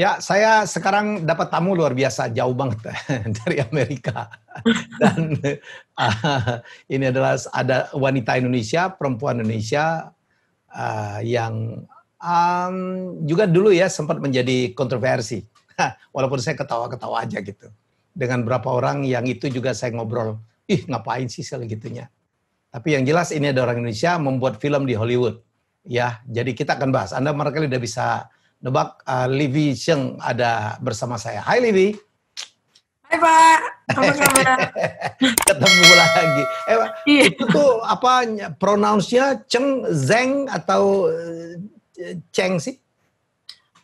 Ya, saya sekarang dapat tamu luar biasa, jauh banget dari Amerika. Dan uh, ini adalah ada wanita Indonesia, perempuan Indonesia uh, yang um, juga dulu ya sempat menjadi kontroversi. Walaupun saya ketawa-ketawa aja gitu. Dengan berapa orang yang itu juga saya ngobrol, ih ngapain sih segitunya. Tapi yang jelas ini ada orang Indonesia membuat film di Hollywood. Ya, jadi kita akan bahas. Anda mereka udah bisa Nebak uh, Livi Cheng ada bersama saya. Hai Livi. Hai Pak, Ketemu lagi. Eh, Pak, iya. itu tuh apa pronounce-nya Cheng, Zeng atau eh, Cheng sih?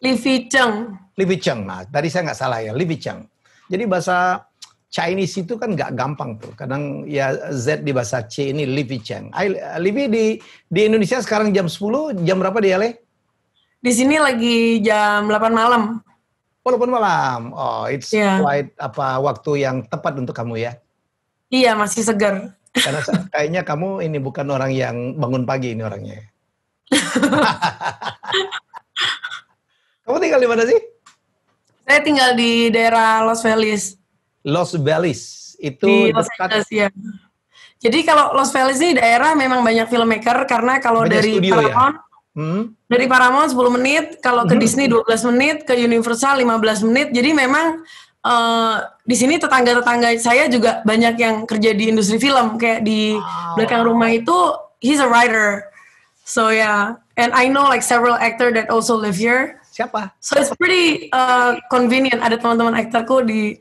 Livi Cheng. Livi Cheng, nah tadi saya nggak salah ya, Livi Cheng. Jadi bahasa Chinese itu kan nggak gampang tuh. Kadang ya Z di bahasa C ini Livi Cheng. Livi di di Indonesia sekarang jam 10, jam berapa dia LA? Di sini lagi jam 8 malam. Walaupun oh, malam. Oh, it's yeah. quite apa waktu yang tepat untuk kamu ya. Iya, masih segar. Karena kayaknya kamu ini bukan orang yang bangun pagi ini orangnya. kamu tinggal di mana sih? Saya tinggal di daerah Los Feliz. Los Feliz itu di Los dekat Angeles, ya. Jadi kalau Los Feliz ini daerah memang banyak filmmaker karena kalau banyak dari studio, ya? Paramount Hmm? Dari Paramount 10 menit, kalau ke hmm. Disney 12 menit, ke Universal 15 menit. Jadi memang uh, di sini tetangga-tetangga saya juga banyak yang kerja di industri film. Kayak di wow. belakang rumah itu, he's a writer. So yeah, and I know like several actor that also live here. Siapa? So it's pretty uh, convenient. Ada teman-teman aktorku di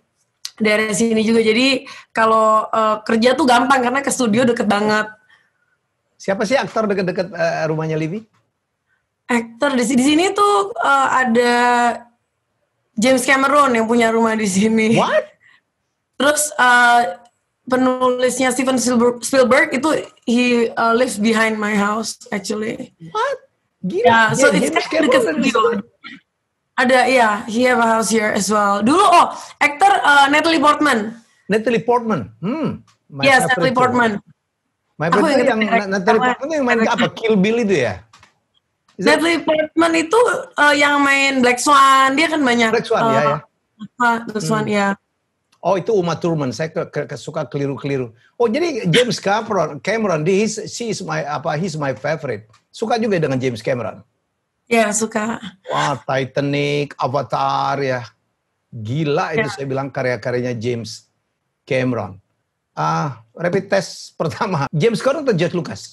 daerah sini juga. Jadi kalau uh, kerja tuh gampang karena ke studio deket banget. Siapa sih aktor deket-deket uh, rumahnya Livi? Aktor di, sini, di sini tuh uh, ada James Cameron yang punya rumah di sini. What? Terus uh, penulisnya Steven Spielberg, Spielberg itu he uh, lives behind my house actually. What? Gila. Yeah, so yeah, it's kind of dekat Ada ya, he have a house here as well. Dulu oh, aktor uh, Natalie Portman. Natalie Portman. Hmm. yes, Natalie Portman. My Aku yang, yang Natalie Portman yang main apa? Kill Bill itu ya? Natalie Portman itu uh, yang main Black Swan, dia kan banyak. Black Swan, uh, ya, ya. Black Swan, hmm. ya. Oh itu Uma Thurman, saya ke, ke, ke suka keliru-keliru. Oh jadi James Cameron, Cameron, dia she is my apa, he's my favorite. Suka juga dengan James Cameron. Ya suka. Wah Titanic, Avatar ya, gila ya. itu saya bilang karya-karyanya James Cameron. Ah uh, rapid test pertama, James Cameron atau George Lucas?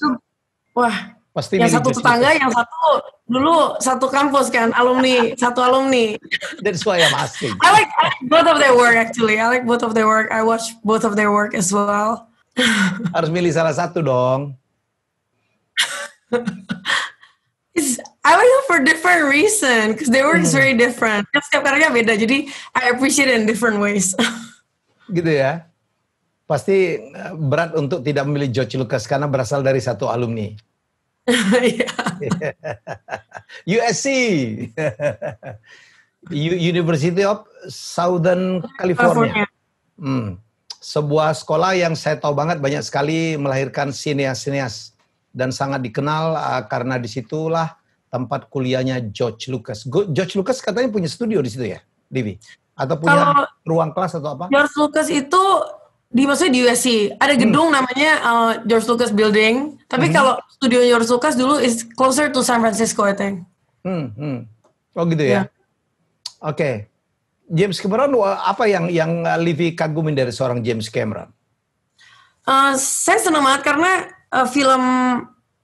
Wah Pasti yang satu tetangga, yang satu dulu satu kampus kan, alumni, satu alumni. That's why I'm asking. I like, I like both of their work actually. I like both of their work. I watch both of their work as well. Harus milih salah satu dong. It's, I like them for different reason because their work is hmm. very different. Kan setiap karya beda, jadi I appreciate it in different ways. gitu ya. Pasti eh, berat untuk tidak memilih George Lucas karena berasal dari satu alumni. Iya. USC, University of Southern California. California. Hmm. Sebuah sekolah yang saya tahu banget banyak sekali melahirkan sineas-sineas dan sangat dikenal uh, karena disitulah tempat kuliahnya George Lucas. Go, George Lucas katanya punya studio di situ ya, Livi? Atau punya Kalau ruang kelas atau apa? George Lucas itu di maksudnya di USC ada hmm. gedung hmm. namanya uh, George Lucas Building tapi hmm. kalau studio George Lucas dulu is closer to San Francisco I think hmm, hmm. oh gitu ya yeah. oke okay. James Cameron apa yang yang uh, Livi kagumin dari seorang James Cameron uh, saya senang banget karena uh, film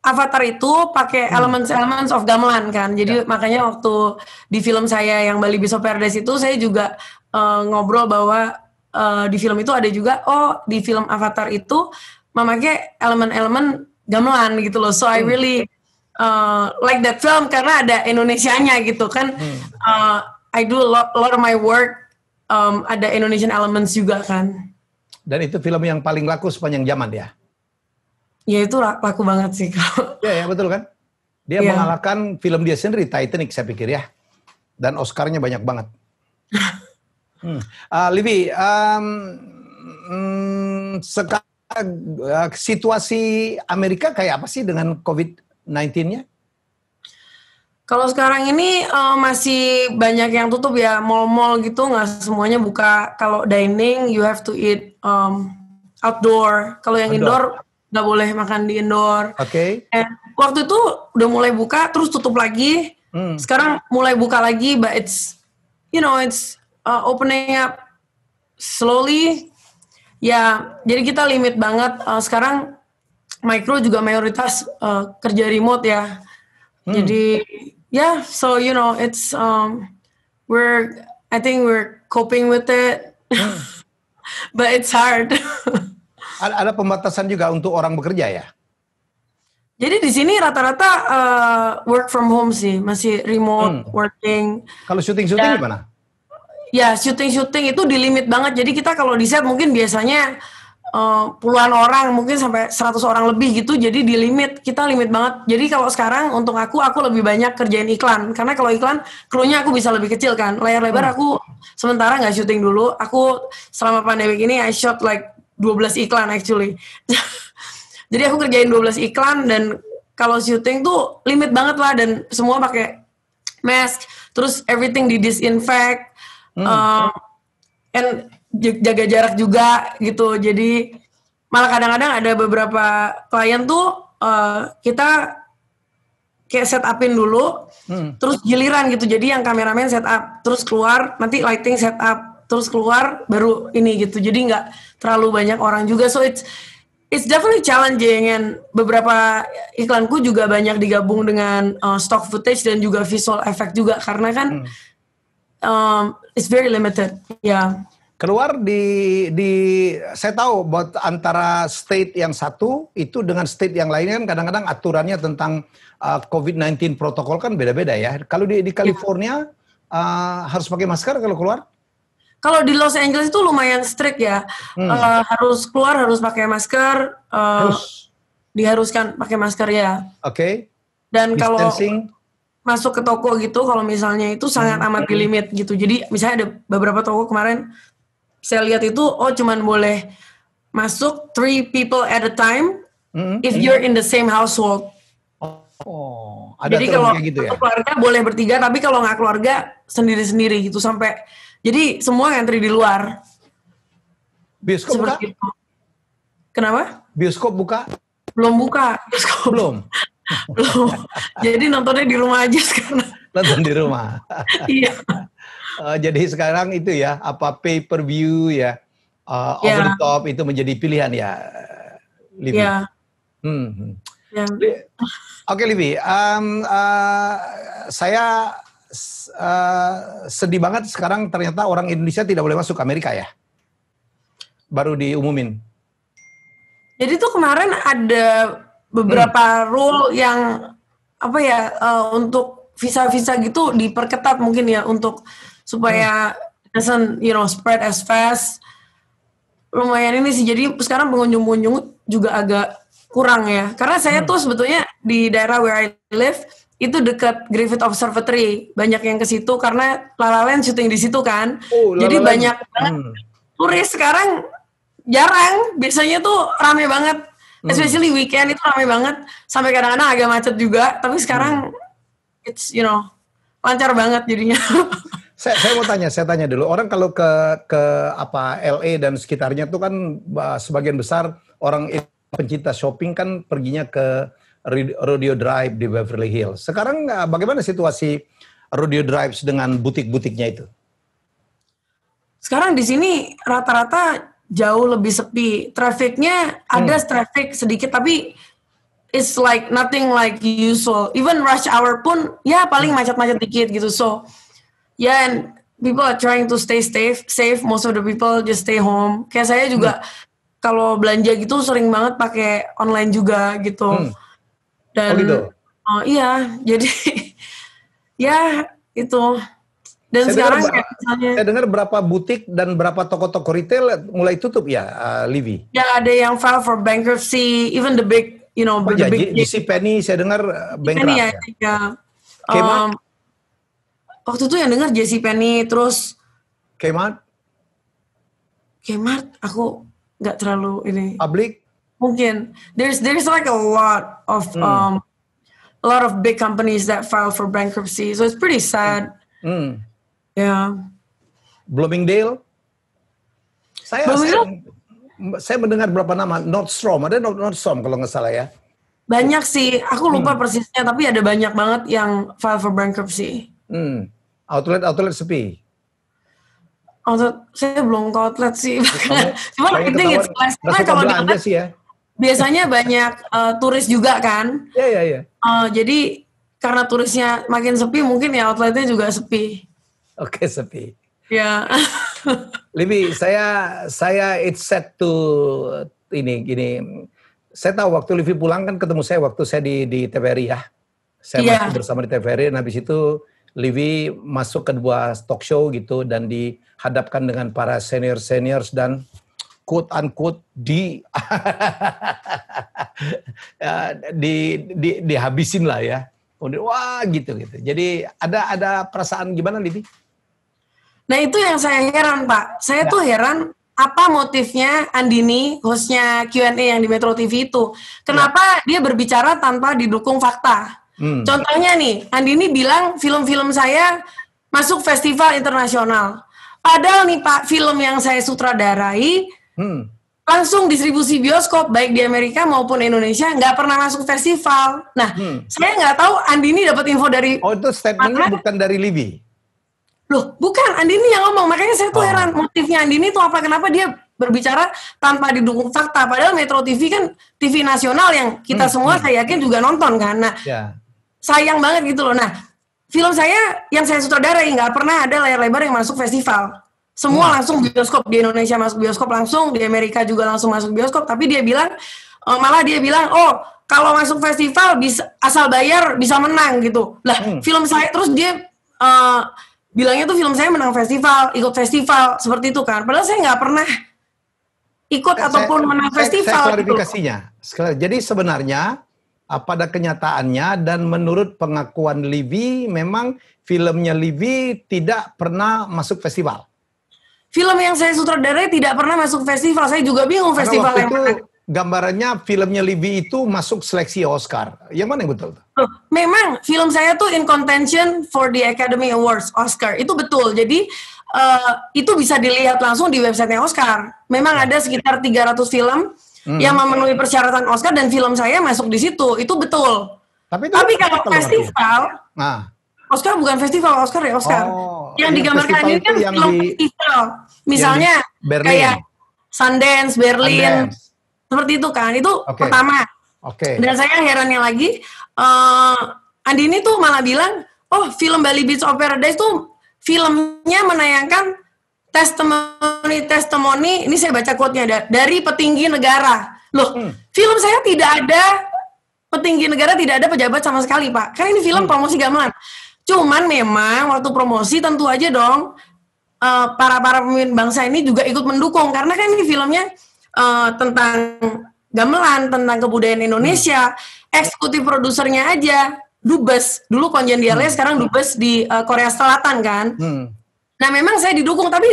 Avatar itu pakai hmm. elements elements of gamelan kan jadi yeah. makanya waktu di film saya yang Bali Biso Paradise itu saya juga uh, ngobrol bahwa Eh, di film itu ada juga oh di film Avatar itu memakai elemen-elemen gamelan gitu loh. So hmm. I really uh, like that film karena ada Indonesianya gitu kan. Hmm. Uh, I do a lot, lot of my work um, ada Indonesian elements juga kan. Dan itu film yang paling laku sepanjang zaman ya? Ya itu laku banget sih kalau. Ya, ya betul kan? Dia yeah. mengalahkan film dia sendiri Titanic saya pikir ya. Dan Oscarnya banyak banget. Hmm. Uh, Livi, um, mm, sekarang uh, eh, situasi Amerika kayak apa sih dengan COVID-19-nya? Kalau sekarang ini uh, masih banyak yang tutup ya, mall-mall gitu nggak semuanya buka. Kalau dining you have to eat um, outdoor. Kalau yang indoor nggak boleh makan di indoor. Oke. Okay. waktu itu udah mulai buka, terus tutup lagi. Hmm. Sekarang mulai buka lagi, but it's you know it's uh, opening up ya, slowly ya jadi kita limit banget uh, sekarang micro juga mayoritas uh, kerja remote ya hmm. jadi ya yeah, so you know it's um, we're I think we're coping with it hmm. but it's hard ada, ada pembatasan juga untuk orang bekerja ya jadi di sini rata-rata uh, work from home sih masih remote hmm. working kalau syuting syuting ya. mana ya syuting-syuting itu di limit banget. Jadi kita kalau di set mungkin biasanya uh, puluhan orang, mungkin sampai 100 orang lebih gitu. Jadi di limit, kita limit banget. Jadi kalau sekarang untuk aku, aku lebih banyak kerjain iklan. Karena kalau iklan, krunya aku bisa lebih kecil kan. Layar lebar hmm. aku sementara nggak syuting dulu. Aku selama pandemi ini I shot like 12 iklan actually. Jadi aku kerjain 12 iklan dan kalau syuting tuh limit banget lah dan semua pakai mask, terus everything di disinfect, hmm. um, and jaga jarak juga gitu jadi malah kadang-kadang ada beberapa klien tuh uh, kita kayak set upin dulu hmm. terus giliran gitu jadi yang kameramen set up terus keluar nanti lighting set up terus keluar baru ini gitu jadi nggak terlalu banyak orang juga so it's it's definitely challenging and beberapa iklanku juga banyak digabung dengan uh, stock footage dan juga visual effect juga karena kan hmm um, it's very limited. Yeah. Keluar di di saya tahu buat antara state yang satu itu dengan state yang lainnya kan kadang-kadang aturannya tentang uh, COVID-19 protokol kan beda-beda ya. Kalau di di ya. California yeah. uh, harus pakai masker kalau keluar? Kalau di Los Angeles itu lumayan strict ya. Hmm. Uh, harus keluar harus pakai masker. Uh, harus. Diharuskan pakai masker ya. Oke. Okay. Dan Distancing. kalau masuk ke toko gitu kalau misalnya itu sangat amat di limit gitu. Jadi misalnya ada beberapa toko kemarin saya lihat itu oh cuman boleh masuk three people at a time hmm. if you're in the same household. Oh, ada jadi kalau gitu ya? keluarga boleh bertiga, tapi kalau nggak keluarga sendiri-sendiri gitu sampai jadi semua ngantri di luar. Bioskop buka? Kenapa? Bioskop buka? Belum buka. Bioskop. Belum. belum. Jadi nontonnya di rumah aja sekarang. Nonton di rumah. iya. Uh, jadi sekarang itu ya apa pay per view ya uh, eh, yeah. over the ya. top itu menjadi pilihan ya. Libby. Yeah. Hmm. hmm. Yeah. Oke okay, Libby, um, uh, eh, saya uh, sedih banget sekarang ternyata orang Indonesia tidak boleh masuk Amerika ya. Baru diumumin. Jadi tuh kemarin ada beberapa hmm. rule yang apa ya uh, untuk visa-visa gitu diperketat mungkin ya untuk supaya hmm. doesn't you know spread as fast lumayan ini sih jadi sekarang pengunjung-pengunjung juga agak kurang ya karena saya hmm. tuh sebetulnya di daerah where I live itu dekat Griffith Observatory banyak yang ke situ karena La La syuting di situ kan oh, La La jadi banyak banget hmm. turis sekarang jarang biasanya tuh rame banget Hmm. Especially weekend itu ramai banget sampai kadang-kadang agak macet juga, tapi hmm. sekarang hmm. it's you know lancar banget jadinya. saya, saya mau tanya, saya tanya dulu. Orang kalau ke ke apa LA dan sekitarnya tuh kan sebagian besar orang pencinta shopping kan perginya ke Rodeo Drive di Beverly Hills. Sekarang eh, bagaimana situasi Rodeo Drive dengan butik-butiknya itu? Sekarang di sini rata-rata jauh lebih sepi. Trafficnya ada hmm. traffic sedikit tapi it's like nothing like usual. Even rush hour pun ya paling hmm. macet-macet dikit gitu. So yeah and people are trying to stay safe. Safe most of the people just stay home. Kayak saya juga hmm. kalau belanja gitu sering banget pakai online juga gitu. Hmm. Dan oh, gitu. Uh, iya, jadi ya itu dan saya sekarang dengar, misalnya saya dengar berapa butik dan berapa toko-toko retail mulai tutup ya, uh, eh, Livi. Ya ada yang file for bankruptcy, even the big, you know, oh, the ya, big. JC Penny saya dengar eh, bankrupt. Penny, ya. ya. Um, waktu itu yang dengar JC Penny, terus Kmart. Kmart, aku nggak terlalu ini. Public. Mungkin there's there's like a lot of hmm. um, a lot of big companies that file for bankruptcy, so it's pretty sad. Hmm. Ya. Bloomingdale. Saya, Bloomingdale? saya saya mendengar berapa nama Nordstrom, ada Nordstrom kalau nggak salah ya. Banyak sih, aku lupa hmm. persisnya tapi ada banyak banget yang file for bankruptcy. Hmm. Outlet outlet sepi. Outlet saya belum ke outlet sih. Cuma I think it's less kalau di outlet sih ya. Biasanya banyak uh, turis juga kan. Iya iya iya. jadi karena turisnya makin sepi mungkin ya outletnya juga sepi. Oke, okay, sepi. Ya. Yeah. Libi, saya saya it's set to ini gini. Saya tahu waktu Livi pulang kan ketemu saya waktu saya di di TVRI ya. Saya yeah. masih bersama di TVRI dan habis itu Livi masuk ke dua talk show gitu dan dihadapkan dengan para senior-seniors dan quote unquote di ya, di, di dihabisin lah ya. Kemudian wah gitu gitu. Jadi ada ada perasaan gimana Livi? Nah itu yang saya heran Pak. Saya ya. tuh heran apa motifnya Andini hostnya Q&A yang di Metro TV itu kenapa ya. dia berbicara tanpa didukung fakta hmm. contohnya nih Andini bilang film-film saya masuk festival internasional padahal nih Pak film yang saya sutradarai hmm. langsung distribusi bioskop baik di Amerika maupun Indonesia nggak pernah masuk festival nah hmm. saya nggak tahu Andini dapat info dari oh itu statementnya bukan dari Libi loh bukan Andini yang ngomong makanya saya tuh oh. heran motifnya Andini tuh apa kenapa dia berbicara tanpa didukung fakta padahal Metro TV kan TV nasional yang kita hmm, semua hmm. saya yakin juga nonton kan nah yeah. sayang banget gitu loh nah film saya yang saya sutradarai nggak pernah ada layar lebar yang masuk festival semua hmm. langsung bioskop di Indonesia masuk bioskop langsung di Amerika juga langsung masuk bioskop tapi dia bilang eh, malah dia bilang oh kalau masuk festival bisa asal bayar bisa menang gitu lah hmm. film saya terus dia uh, bilangnya tuh film saya menang festival, ikut festival seperti itu kan. Padahal saya nggak pernah ikut saya, ataupun saya, menang saya, festival. Saya gitu. klarifikasinya. Gitu. Jadi sebenarnya ah, pada kenyataannya dan menurut pengakuan Livi memang filmnya Livi tidak pernah masuk festival. Film yang saya sutradarai tidak pernah masuk festival. Saya juga bingung festival yang itu, mana gambarannya filmnya Livi itu masuk seleksi Oscar. Yang mana yang betul? Memang film saya tuh in contention for the Academy Awards Oscar. Itu betul. Jadi uh, itu bisa dilihat langsung di websitenya Oscar. Memang ya. ada sekitar 300 film hmm. yang memenuhi persyaratan Oscar dan film saya masuk di situ. Itu betul. Tapi, itu Tapi kalau ya? festival, nah. Oscar bukan festival, Oscar ya Oscar. Oh, yang, digambarkan ini kan film di, festival. Misalnya kayak Sundance, Berlin. Sundance seperti itu kan, itu okay. pertama. Oke. Okay. Dan saya herannya lagi, uh, eh, Andini tuh malah bilang, oh film Bali Beach of Paradise tuh filmnya menayangkan testimoni-testimoni, ini saya baca quote-nya, dari petinggi negara. Loh, hmm. film saya tidak ada petinggi negara, tidak ada pejabat sama sekali, Pak. Karena ini film hmm. promosi gamelan. Cuman memang waktu promosi tentu aja dong, uh, eh, para para pemimpin bangsa ini juga ikut mendukung karena kan ini filmnya uh, tentang gamelan, tentang kebudayaan Indonesia, hmm. eksekutif produsernya aja Dubes. Dulu konjen di hmm. sekarang Dubes di uh, Korea Selatan kan. Hmm. Nah, memang saya didukung tapi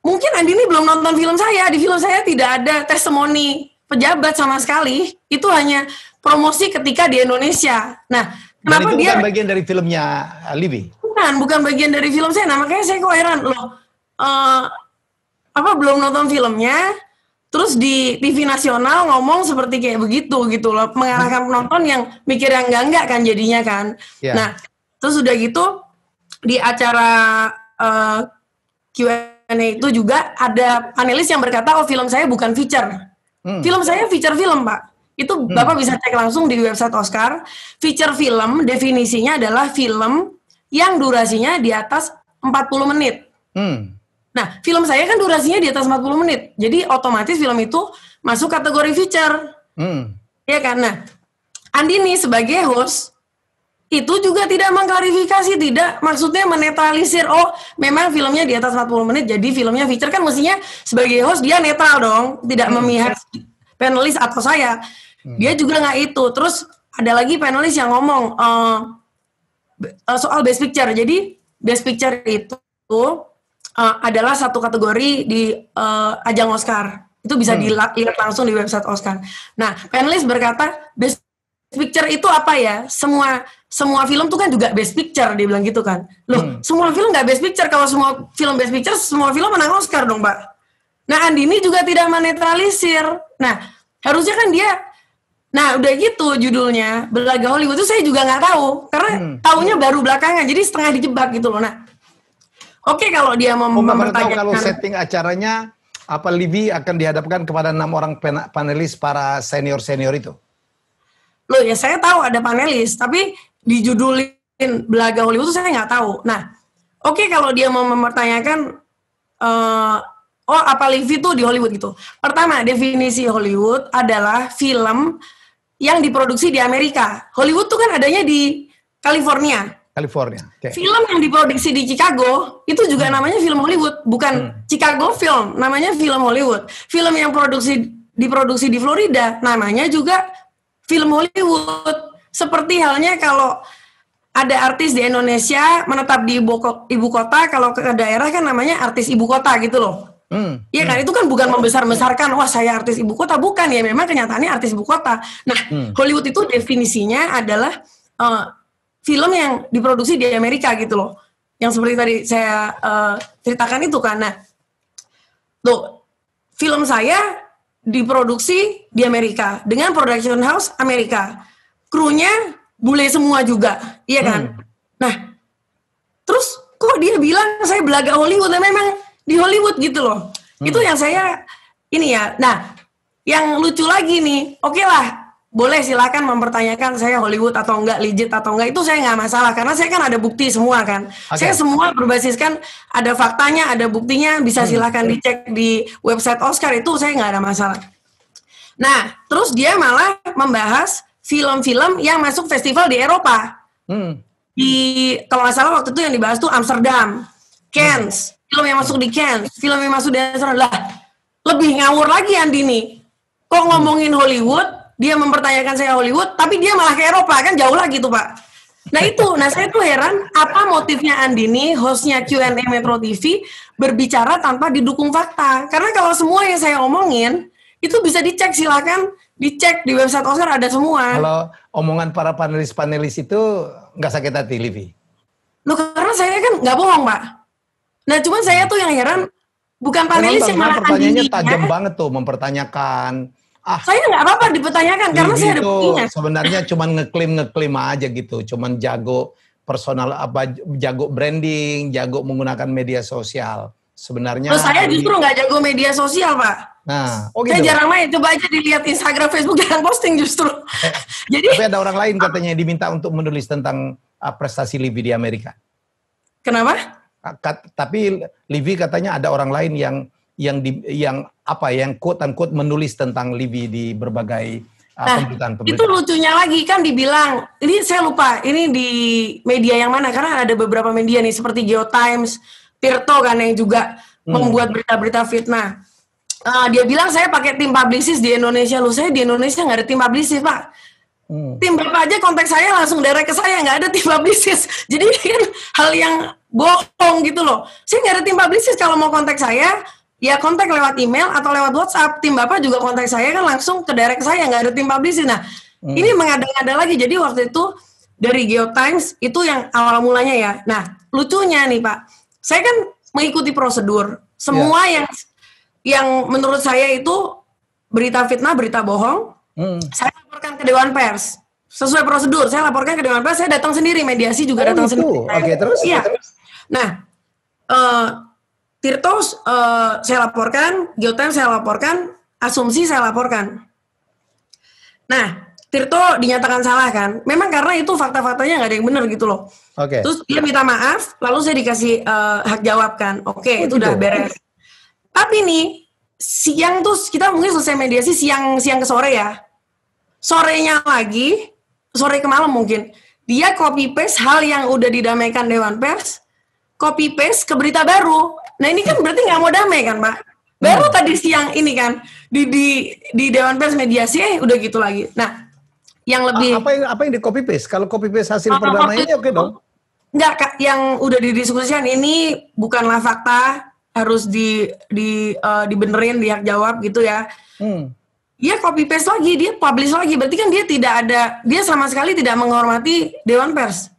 mungkin Andini belum nonton film saya. Di film saya tidak ada testimoni pejabat sama sekali. Itu hanya promosi ketika di Indonesia. Nah, kenapa Dan itu dia bukan bagian dari filmnya Libby? Bukan, bukan bagian dari film saya. Nah, makanya saya kok heran loh. Uh, apa belum nonton filmnya? terus di TV nasional ngomong seperti kayak begitu gitu loh mengarahkan penonton yang mikir yang enggak enggak kan jadinya kan yeah. nah terus udah gitu di acara uh, eh, Q&A itu juga ada panelis yang berkata oh film saya bukan feature hmm. film saya feature film pak itu hmm. bapak bisa cek langsung di website Oscar feature film definisinya adalah film yang durasinya di atas 40 menit hmm. Nah, film saya kan durasinya di atas 40 menit. Jadi otomatis film itu masuk kategori feature. Hmm. Ya kan? Nah, Andi sebagai host itu juga tidak mengklarifikasi, tidak maksudnya menetralisir. Oh, memang filmnya di atas 40 menit, jadi filmnya feature kan mestinya sebagai host dia netral dong, tidak hmm. memihak panelis atau saya. Hmm. Dia juga nggak itu. Terus ada lagi panelis yang ngomong uh, soal best picture. Jadi best picture itu uh, adalah satu kategori di uh, ajang Oscar. Itu bisa hmm. dilihat langsung di website Oscar. Nah, panelis berkata best picture itu apa ya? Semua semua film tuh kan juga best picture dia bilang gitu kan. Loh, hmm. semua film nggak best picture kalau semua film best picture semua film menang Oscar dong, Mbak. Nah, Andini juga tidak menetralisir. Nah, harusnya kan dia Nah, udah gitu judulnya, Belaga Hollywood itu saya juga nggak tahu karena hmm. taunya baru belakangan. Jadi setengah dijebak gitu loh. Nah, Oke, okay, kalau dia mau oh, Tahu kalau setting acaranya apa Livi akan dihadapkan kepada enam orang panelis para senior-senior itu? Loh ya saya tahu ada panelis, tapi dijudulin Belaga Hollywood itu saya nggak tahu. Nah, oke okay, kalau dia mau mempertanyakan uh, oh apa Livi tuh di Hollywood gitu. Pertama, definisi Hollywood adalah film yang diproduksi di Amerika. Hollywood tuh kan adanya di California. California. Okay. Film yang diproduksi di Chicago itu juga hmm. namanya film Hollywood, bukan hmm. Chicago film, namanya film Hollywood. Film yang produksi diproduksi di Florida, namanya juga film Hollywood. Seperti halnya kalau ada artis di Indonesia menetap di ibu, ibu kota, kalau ke daerah kan namanya artis ibu kota gitu loh. Hmm. Ya kan hmm. itu kan bukan membesar-besarkan wah saya artis ibu kota bukan ya memang kenyataannya artis ibu kota. Nah, hmm. Hollywood itu definisinya adalah uh, film yang diproduksi di Amerika gitu loh. Yang seperti tadi saya uh, ceritakan itu karena tuh film saya diproduksi di Amerika dengan production house Amerika. Krunya bule semua juga, iya kan? Hmm. Nah, terus kok dia bilang saya belaga Hollywood? Nah, memang di Hollywood gitu loh. Hmm. Itu yang saya ini ya. Nah, yang lucu lagi nih, oke okay lah boleh silakan mempertanyakan saya Hollywood atau enggak legit atau enggak itu saya nggak masalah karena saya kan ada bukti semua kan okay. saya semua berbasiskan ada faktanya ada buktinya bisa hmm, silakan dicek di website Oscar itu saya nggak ada masalah nah terus dia malah membahas film-film yang masuk festival di Eropa hmm. di kalau nggak salah waktu itu yang dibahas tuh Amsterdam Cannes hmm. film yang masuk di Cannes film yang masuk di Amsterdam lah lebih ngawur lagi Andini kok ngomongin Hollywood dia mempertanyakan saya Hollywood, tapi dia malah ke Eropa kan jauh lagi tuh Pak. Nah itu, nah saya tuh heran apa motifnya Andini, hostnya Q&A Metro TV, berbicara tanpa didukung fakta. Karena kalau semua yang saya omongin, itu bisa dicek silahkan dicek di website Oscar ada semua. Kalau omongan para panelis-panelis itu nggak sakit hati, Livi? Loh karena saya kan nggak bohong, Pak. Nah cuman saya tuh yang heran, bukan panelis yang malah Pertanyaannya tajam banget tuh, mempertanyakan ah saya nggak apa-apa dipertanyakan karena saya ada buktinya sebenarnya cuman ngeklaim ngeklaim aja gitu cuman jago personal apa jago branding jago menggunakan media sosial sebenarnya Loh, saya justru nggak jago media sosial pak Nah, oh gitu. Saya jarang main, coba aja dilihat Instagram, Facebook yang posting justru. Eh, Jadi Tapi ada orang lain katanya diminta untuk menulis tentang uh, prestasi Livi di Amerika. Kenapa? Ah, kat, tapi Livi katanya ada orang lain yang yang di yang apa yang quote unquote menulis tentang Livi di berbagai uh, nah, Itu lucunya lagi kan dibilang ini saya lupa ini di media yang mana karena ada beberapa media nih seperti Geo Times, Tirto kan yang juga hmm. membuat berita-berita fitnah. Uh, dia bilang saya pakai tim publicis di Indonesia lu saya di Indonesia nggak ada tim publicis pak Hmm. Tim berapa aja kontak saya langsung direct ke saya, nggak ada tim publicis. Jadi kan hal yang bohong gitu loh. Saya nggak ada tim publicis kalau mau konteks saya, ya kontak lewat email atau lewat WhatsApp. Tim Bapak juga kontak saya kan langsung ke direct saya, nggak ada tim publishing. Nah, hmm. ini mengada-ngada lagi. Jadi waktu itu dari Geo Times itu yang awal mulanya ya. Nah, lucunya nih Pak, saya kan mengikuti prosedur. Semua yeah. yang yang menurut saya itu berita fitnah, berita bohong, hmm. saya laporkan ke Dewan Pers. Sesuai prosedur, saya laporkan ke Dewan Pers, saya datang sendiri, mediasi juga oh, datang itu. sendiri. Oke, okay, terus? Iya. Nah, uh, Tirtos, uh, saya laporkan, Geotem saya laporkan, asumsi saya laporkan. Nah, Tirto dinyatakan salah kan? Memang karena itu fakta-faktanya nggak ada yang benar gitu loh. Oke. Okay. Terus dia minta maaf, lalu saya dikasih uh, hak jawab kan. Oke, okay, oh, itu gitu. udah ya? beres. Tapi nih siang tuh kita mungkin selesai mediasi siang siang ke sore ya. Sorenya lagi, sore ke malam mungkin. Dia copy paste hal yang udah didamaikan Dewan Pers, copy paste ke berita baru. Nah ini kan berarti nggak mau damai kan Pak? Baru hmm. tadi siang ini kan di di di Dewan Pers mediasi eh udah gitu lagi. Nah yang lebih apa yang apa yang di copy paste? Kalau copy paste hasil ah, ah, perdamaian oke okay dong. Enggak, Kak, yang udah didiskusikan ini bukanlah fakta harus di di uh, dibenerin dia jawab gitu ya. Hmm. Ya copy paste lagi, dia publish lagi. Berarti kan dia tidak ada dia sama sekali tidak menghormati dewan pers.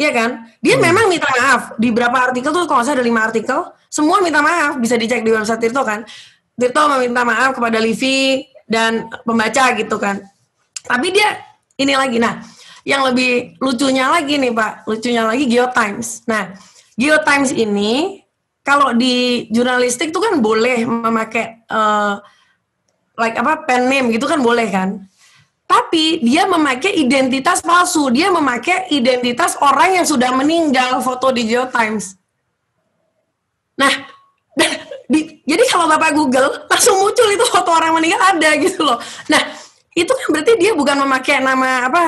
Iya kan? Dia hmm. memang minta maaf. Di beberapa artikel tuh kalau saya ada lima artikel, semua minta maaf. Bisa dicek di website Tirto kan. Tirto meminta maaf kepada Livi dan pembaca gitu kan. Tapi dia ini lagi. Nah, yang lebih lucunya lagi nih Pak. Lucunya lagi Geo Times. Nah, Geo Times ini kalau di jurnalistik tuh kan boleh memakai uh, like apa pen name gitu kan boleh kan? tapi dia memakai identitas palsu. Dia memakai identitas orang yang sudah meninggal foto di Geo Times. Nah, di, jadi kalau Bapak Google, langsung muncul itu foto orang meninggal ada gitu loh. Nah, itu kan berarti dia bukan memakai nama apa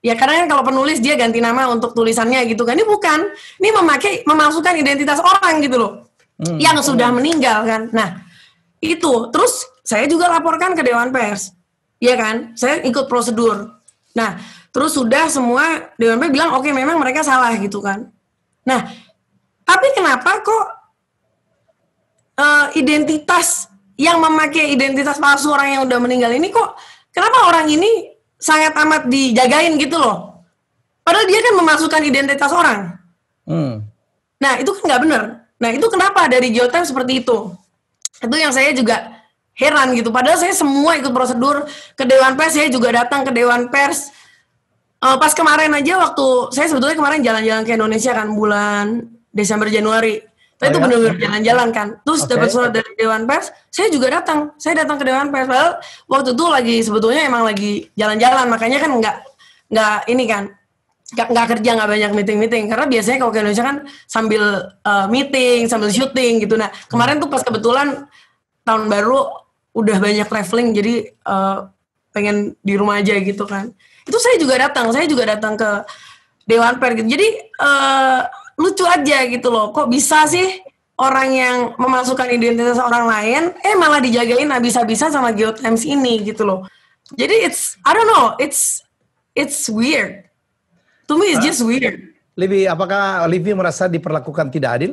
ya karena kan kalau penulis dia ganti nama untuk tulisannya gitu kan ini bukan ini memakai memasukkan identitas orang gitu loh hmm. yang sudah hmm. meninggal kan nah itu terus saya juga laporkan ke dewan pers Iya kan? Saya ikut prosedur. Nah, terus sudah semua DWP bilang oke okay, memang mereka salah gitu kan. Nah, tapi kenapa kok uh, identitas yang memakai identitas palsu orang yang udah meninggal ini kok kenapa orang ini sangat amat dijagain gitu loh? Padahal dia kan memasukkan identitas orang. Hmm. Nah, itu kan nggak bener. Nah, itu kenapa dari geotem seperti itu? Itu yang saya juga heran gitu. Padahal saya semua ikut prosedur ke Dewan Pers, saya juga datang ke Dewan Pers. Uh, pas kemarin aja waktu saya sebetulnya kemarin jalan-jalan ke Indonesia kan bulan Desember Januari. Saya oh, itu ya? benar-benar jalan-jalan kan. Terus okay. dapat surat dari Dewan Pers, saya juga datang. Saya datang ke Dewan Pers. Padahal waktu itu lagi sebetulnya emang lagi jalan-jalan, makanya kan nggak nggak ini kan nggak, nggak kerja nggak banyak meeting meeting karena biasanya kalau ke Indonesia kan sambil uh, meeting sambil syuting gitu nah kemarin tuh pas kebetulan tahun baru udah banyak traveling jadi uh, pengen di rumah aja gitu kan itu saya juga datang saya juga datang ke dewan per gitu jadi uh, lucu aja gitu loh kok bisa sih orang yang memasukkan identitas orang lain eh malah dijagain habis bisa sama Geotimes ini gitu loh jadi it's I don't know it's it's weird to me it's just weird Livi apakah Livi merasa diperlakukan tidak adil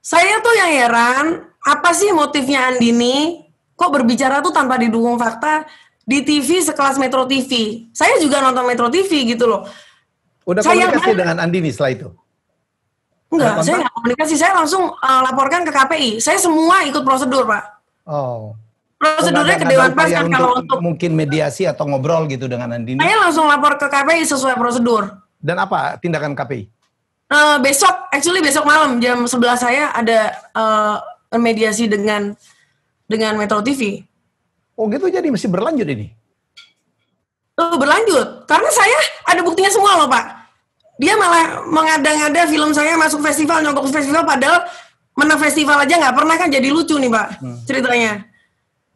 saya tuh yang heran apa sih motifnya Andini kok berbicara tuh tanpa didukung fakta di TV sekelas Metro TV. Saya juga nonton Metro TV gitu loh. Udah saya komunikasi dengan Andini setelah itu? Enggak, saya nggak komunikasi. Saya langsung uh, laporkan ke KPI. Saya semua ikut prosedur, Pak. Oh. Prosedurnya ke Dewan Pers kan kalau untuk mungkin mediasi atau ngobrol gitu dengan Andini. Saya langsung lapor ke KPI sesuai prosedur. Dan apa tindakan KPI? Uh, eh, besok, actually besok malam jam 11 saya ada uh, eh, mediasi dengan dengan Metro TV. Oh gitu jadi masih berlanjut ini? Oh, berlanjut. Karena saya ada buktinya semua loh Pak. Dia malah mengada-ngada film saya masuk festival, nyontok festival, padahal menang festival aja nggak pernah kan jadi lucu nih Pak hmm. ceritanya.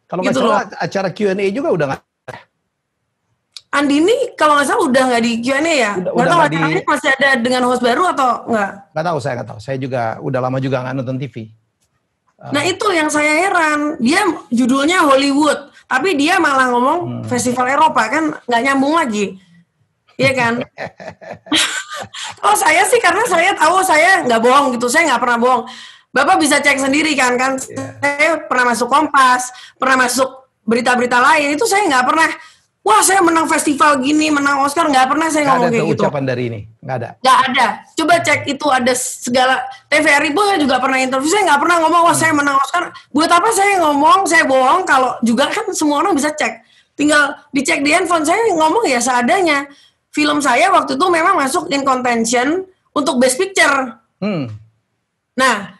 Kalau gitu salah acara Q&A juga udah nggak Andini kalau nggak salah udah nggak di Q&A ya? Udah, nggak tahu di... masih ada dengan host baru atau nggak? Nggak tahu, saya nggak tahu. Saya juga udah lama juga nggak nonton TV. Ah. Nah itu yang saya heran. Dia judulnya Hollywood, tapi dia malah ngomong hmm. festival Eropa kan nggak nyambung lagi. Iya kan? oh saya sih karena saya tahu saya nggak bohong gitu, saya nggak pernah bohong. Bapak bisa cek sendiri kan kan yeah. saya pernah masuk Kompas, pernah masuk berita-berita lain itu saya nggak pernah wah saya menang festival gini, menang Oscar, nggak pernah saya gak ngomong ada kayak gitu. ucapan dari ini, nggak ada. Nggak ada. Coba cek itu ada segala TVRI pun juga pernah interview, saya nggak pernah ngomong wah hmm. saya menang Oscar. Buat apa saya ngomong, saya bohong kalau juga kan semua orang bisa cek. Tinggal dicek di handphone saya ngomong ya seadanya. Film saya waktu itu memang masuk in contention untuk best picture. Hmm. Nah,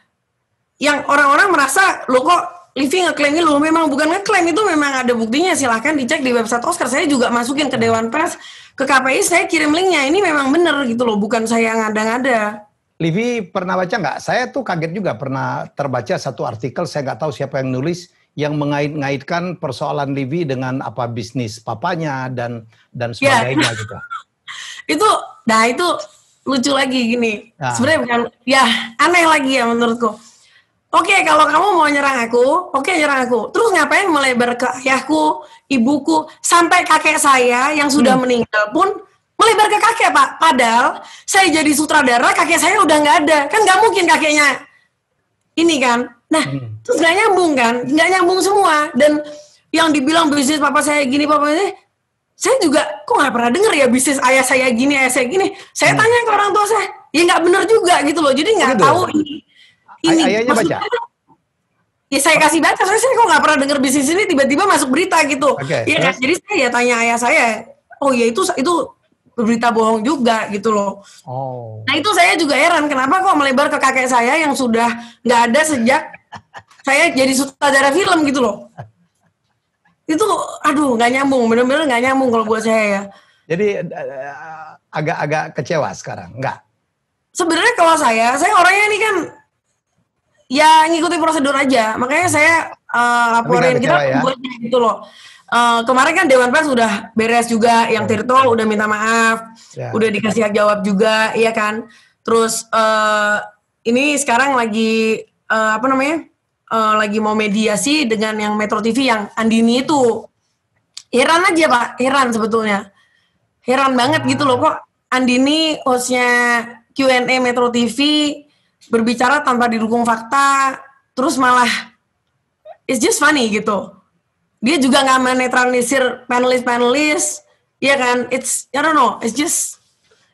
yang orang-orang merasa lo kok Livi ngeklaim loh, memang bukan ngeklaim itu memang ada buktinya silahkan dicek di website Oscar saya juga masukin ke Dewan Pers ke KPI saya kirim linknya ini memang benar gitu loh bukan saya ngada-ngada Livi pernah baca nggak saya tuh kaget juga pernah terbaca satu artikel saya nggak tahu siapa yang nulis yang mengait-ngaitkan persoalan Livi dengan apa bisnis papanya dan dan ya. sebagainya yeah. gitu itu nah itu lucu lagi gini nah. sebenarnya bukan ya aneh lagi ya menurutku Oke, okay, kalau kamu mau nyerang aku, oke okay, nyerang aku. Terus ngapain melebar ke ayahku, ibuku, sampai kakek saya yang sudah hmm. meninggal pun melebar ke kakek, Pak. Padahal saya jadi sutradara, kakek saya udah nggak ada. Kan nggak mungkin kakeknya ini kan. Nah, hmm. terus nggak nyambung kan, nggak nyambung semua. Dan yang dibilang bisnis papa saya gini, papa saya, saya juga kok nggak pernah denger ya bisnis ayah saya gini, ayah saya gini. Saya hmm. tanya ke orang tua saya, ya nggak bener juga gitu loh. Jadi nggak tahu ini ini ayahnya baca ya saya kasih baca soalnya saya kok nggak pernah dengar bisnis ini tiba-tiba masuk berita gitu okay, ya kan jadi saya ya tanya ayah saya oh ya itu itu berita bohong juga gitu loh. Oh. Nah itu saya juga heran kenapa kok melebar ke kakek saya yang sudah nggak ada sejak saya jadi sutradara film gitu loh. Itu aduh nggak nyambung bener-bener nggak nyambung kalau buat saya ya. Jadi eh, eh, agak-agak kecewa sekarang nggak? Sebenarnya kalau saya saya orangnya ini kan ya ngikutin prosedur aja. Makanya saya uh, laporin kita ya? buatnya gitu loh. Uh, kemarin kan Dewan Pers sudah beres juga, yang hmm. Tirto udah minta maaf, ya. udah dikasih hak jawab juga, iya kan. Terus uh, ini sekarang lagi uh, apa namanya? Uh, lagi mau mediasi dengan yang Metro TV yang Andini itu. Heran aja pak, heran sebetulnya, heran banget gitu loh kok Andini hostnya Q&A Metro TV berbicara tanpa didukung fakta terus malah it's just funny gitu dia juga nggak menetralisir panelis panelis ya kan it's I don't know it's just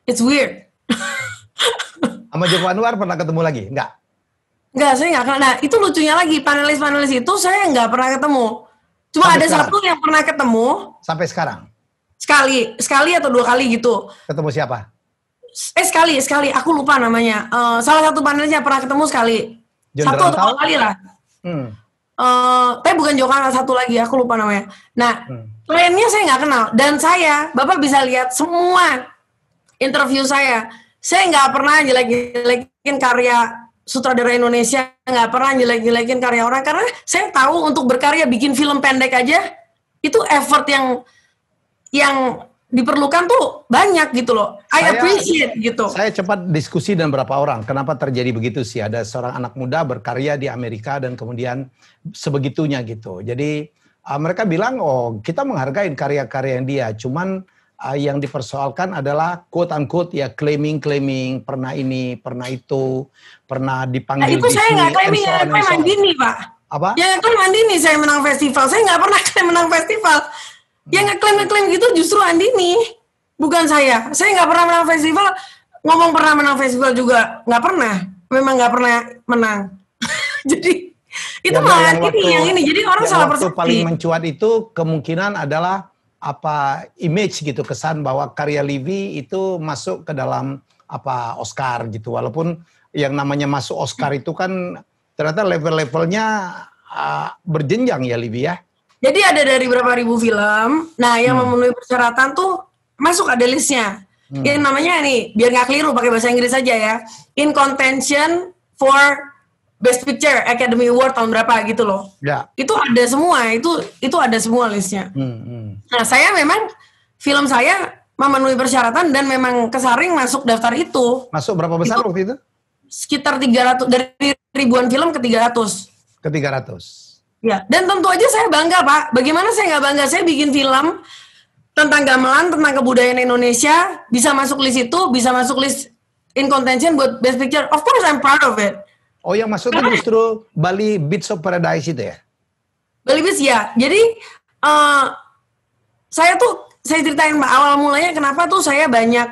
it's weird sama Joko Anwar pernah ketemu lagi nggak Enggak, saya nggak Nah, itu lucunya lagi panelis-panelis itu saya nggak pernah ketemu. Cuma Sampai ada sekarang. satu yang pernah ketemu. Sampai sekarang. Sekali, sekali atau dua kali gitu. Ketemu siapa? eh sekali sekali aku lupa namanya. Uh, salah satu panelnya pernah ketemu sekali. John satu atau dua kali lah. Hmm. Uh, tapi bukan Jokana satu lagi aku lupa namanya. Nah hmm. kliennya saya nggak kenal dan saya bapak bisa lihat semua interview saya. Saya nggak pernah jelek-jelekin karya sutradara Indonesia nggak pernah jelek-jelekin karya orang karena saya tahu untuk berkarya bikin film pendek aja itu effort yang yang diperlukan tuh banyak gitu loh. I saya, appreciate gitu. Saya cepat diskusi dan berapa orang. Kenapa terjadi begitu sih? Ada seorang anak muda berkarya di Amerika dan kemudian sebegitunya gitu. Jadi uh, mereka bilang, oh kita menghargai karya-karya yang dia. Cuman uh, yang dipersoalkan adalah quote unquote ya claiming claiming pernah ini pernah itu pernah nah, dipanggil. Nah, itu saya nggak claiming, so ya, mandi nih pak. Apa? Ya mandi nih saya menang festival. Saya nggak pernah saya menang festival yang ngeklaim ngeklaim gitu justru Andini bukan saya saya nggak pernah menang festival ngomong pernah menang festival juga nggak pernah memang nggak pernah menang jadi itu ya, malah yang, ini, yang ini jadi orang ya, salah persepsi paling mencuat itu kemungkinan adalah apa image gitu kesan bahwa karya Livi itu masuk ke dalam apa Oscar gitu walaupun yang namanya masuk Oscar itu kan ternyata level-levelnya uh, berjenjang ya Livi ya jadi ada dari berapa ribu film. Nah, yang hmm. memenuhi persyaratan tuh masuk ada listnya. Hmm. Ini namanya nih, biar nggak keliru pakai bahasa Inggris aja ya. In contention for Best Picture Academy Award tahun berapa gitu loh. Ya. Itu ada semua, itu itu ada semua listnya. Hmm, hmm. Nah, saya memang film saya memenuhi persyaratan dan memang kesaring masuk daftar itu. Masuk berapa besar itu, waktu itu? Sekitar 300 dari ribuan film ke 300. Ke 300. Ya, dan tentu aja saya bangga Pak. Bagaimana saya nggak bangga? Saya bikin film tentang gamelan, tentang kebudayaan Indonesia, bisa masuk list itu, bisa masuk list in contention buat best picture. Of course I'm proud of it. Oh, yang maksudnya justru Bali Beats of Paradise itu ya? Bali Beats ya. Jadi uh, saya tuh saya ceritain Pak. awal mulanya kenapa tuh saya banyak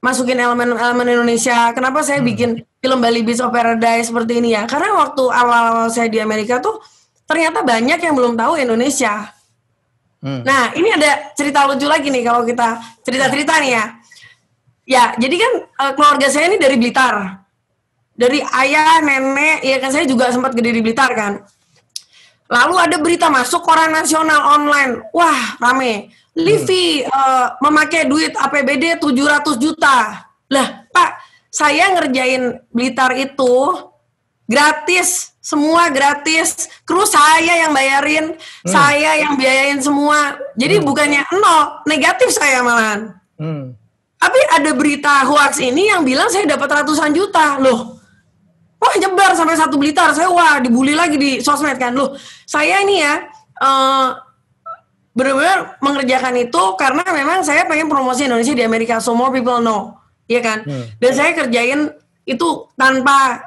masukin elemen-elemen Indonesia. Kenapa saya hmm. bikin film Bali Beats of Paradise seperti ini ya? Karena waktu awal-awal saya di Amerika tuh ternyata banyak yang belum tahu Indonesia. Hmm. Nah, ini ada cerita lucu lagi nih kalau kita cerita-cerita nih ya. Ya, jadi kan eh, keluarga saya ini dari Blitar. Dari ayah, nenek, ya kan saya juga sempat gede di Blitar kan. Lalu ada berita masuk koran nasional online. Wah, rame. Hmm. Livi hmm. uh, memakai duit APBD 700 juta. Lah, Pak, saya ngerjain Blitar itu gratis semua gratis, kru saya yang bayarin, hmm. saya yang biayain semua. Jadi hmm. bukannya nol, negatif saya malahan. Hmm. Tapi ada berita hoax ini yang bilang saya dapat ratusan juta. Loh, wah nyebar sampai satu blitar. Saya wah dibully lagi di sosmed kan. Loh, saya ini ya uh, benar-benar mengerjakan itu karena memang saya pengen promosi Indonesia di Amerika. So more people know. Iya kan? Hmm. Dan saya kerjain itu tanpa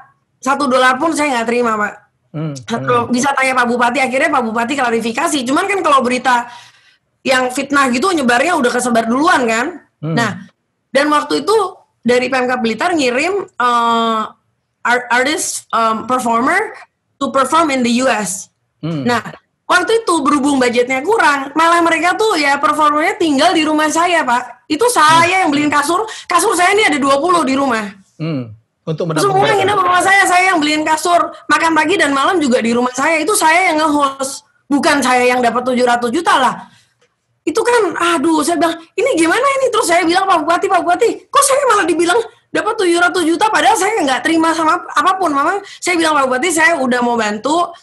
satu dolar pun saya nggak terima pak hmm, hmm. bisa tanya pak bupati akhirnya pak bupati klarifikasi cuman kan kalau berita yang fitnah gitu nyebarnya udah kesebar duluan kan hmm. nah dan waktu itu dari pmk blitar ngirim uh, art, artist um, performer to perform in the us hmm. nah waktu itu berhubung budgetnya kurang malah mereka tuh ya performernya tinggal di rumah saya pak itu saya hmm. yang beliin kasur kasur saya ini ada 20 di rumah hmm untuk menampung semua mereka. nginep rumah saya saya yang beliin kasur makan pagi dan malam juga di rumah saya itu saya yang nge-host bukan saya yang dapat 700 juta lah itu kan aduh saya bilang ini gimana ini terus saya bilang Pak Bupati Pak Bupati kok saya malah dibilang dapat 700 juta padahal saya nggak terima sama apapun memang saya bilang Pak Bupati saya udah mau bantu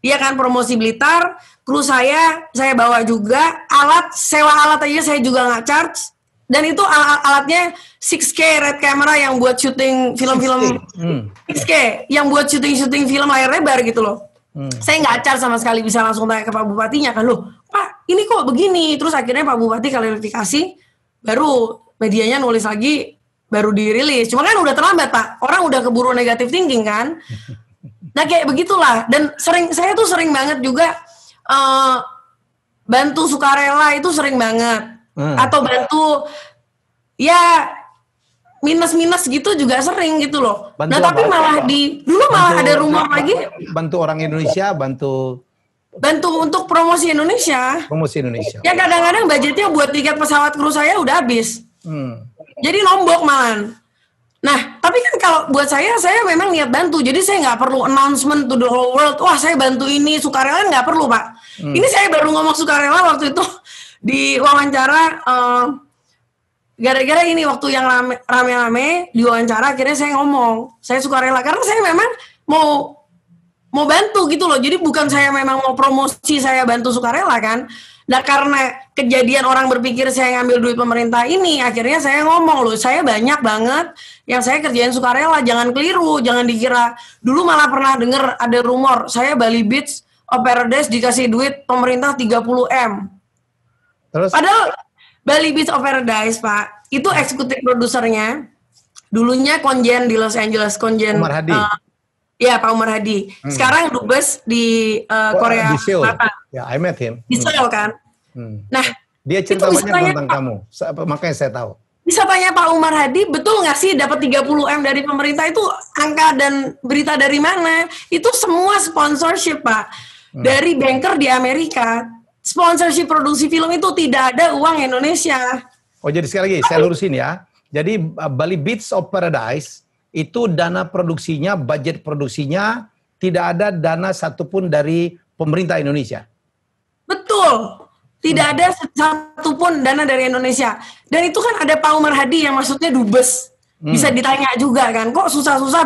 dia kan promosi Blitar kru saya saya bawa juga alat sewa alat aja saya juga nggak charge dan itu al alatnya 6K red camera yang buat syuting film-film 6K. Hmm. 6K yang buat syuting-syuting film layar lebar gitu loh. Hmm. Saya nggak acar sama sekali bisa langsung tanya ke Pak Bupatinya kan loh, Pak ini kok begini. Terus akhirnya Pak Bupati klarifikasi, baru medianya nulis lagi, baru dirilis. Cuma kan udah terlambat Pak, orang udah keburu negatif thinking kan. Nah kayak begitulah. Dan sering saya tuh sering banget juga uh, bantu sukarela itu sering banget hmm. atau bantu ya minus minus gitu juga sering gitu loh. Bantu nah tapi apa? malah di dulu malah ada rumor lagi. Bantu orang Indonesia, bantu bantu untuk promosi Indonesia. Promosi Indonesia. Ya kadang-kadang budgetnya buat tiket pesawat kru saya udah habis. Hmm. Jadi nombok malan. Nah, tapi kan kalau buat saya, saya memang niat bantu. Jadi saya nggak perlu announcement to the whole world. Wah, saya bantu ini sukarela nggak perlu pak. Hmm. Ini saya baru ngomong sukarela waktu itu di wawancara gara eh, gara-gara ini waktu yang rame, rame di wawancara akhirnya saya ngomong saya suka rela karena saya memang mau mau bantu gitu loh jadi bukan saya memang mau promosi saya bantu suka rela kan nah karena kejadian orang berpikir saya ngambil duit pemerintah ini akhirnya saya ngomong loh saya banyak banget yang saya kerjain suka rela jangan keliru jangan dikira dulu malah pernah dengar ada rumor saya Bali Beach Operades dikasih duit pemerintah 30 M Terus? Padahal Bali Beach of Paradise, Pak, itu nah. eksekutif produsernya. Dulunya konjen di Los Angeles, konjen. Umar Hadi. Uh, ya, Pak Umar Hadi. Hmm. Sekarang dubes di uh, Korea oh, di Seoul. Selatan. Ya, yeah, I met him. Di hmm. Seoul, kan? Hmm. Nah, dia cerita banyak tanya, tentang Pak, kamu. Makanya saya tahu. Bisa tanya Pak Umar Hadi, betul nggak sih dapat 30 M dari pemerintah itu angka dan berita dari mana? Itu semua sponsorship, Pak. Hmm. Dari banker di Amerika, sponsorship produksi film itu tidak ada uang Indonesia. Oh jadi sekali lagi saya lurusin ya. Jadi uh, Bali Beats of Paradise itu dana produksinya, budget produksinya tidak ada dana satupun dari pemerintah Indonesia. Betul. Tidak hmm. ada satupun dana dari Indonesia. Dan itu kan ada Pak Umar Hadi yang maksudnya dubes. Hmm. Bisa ditanya juga kan, kok susah-susah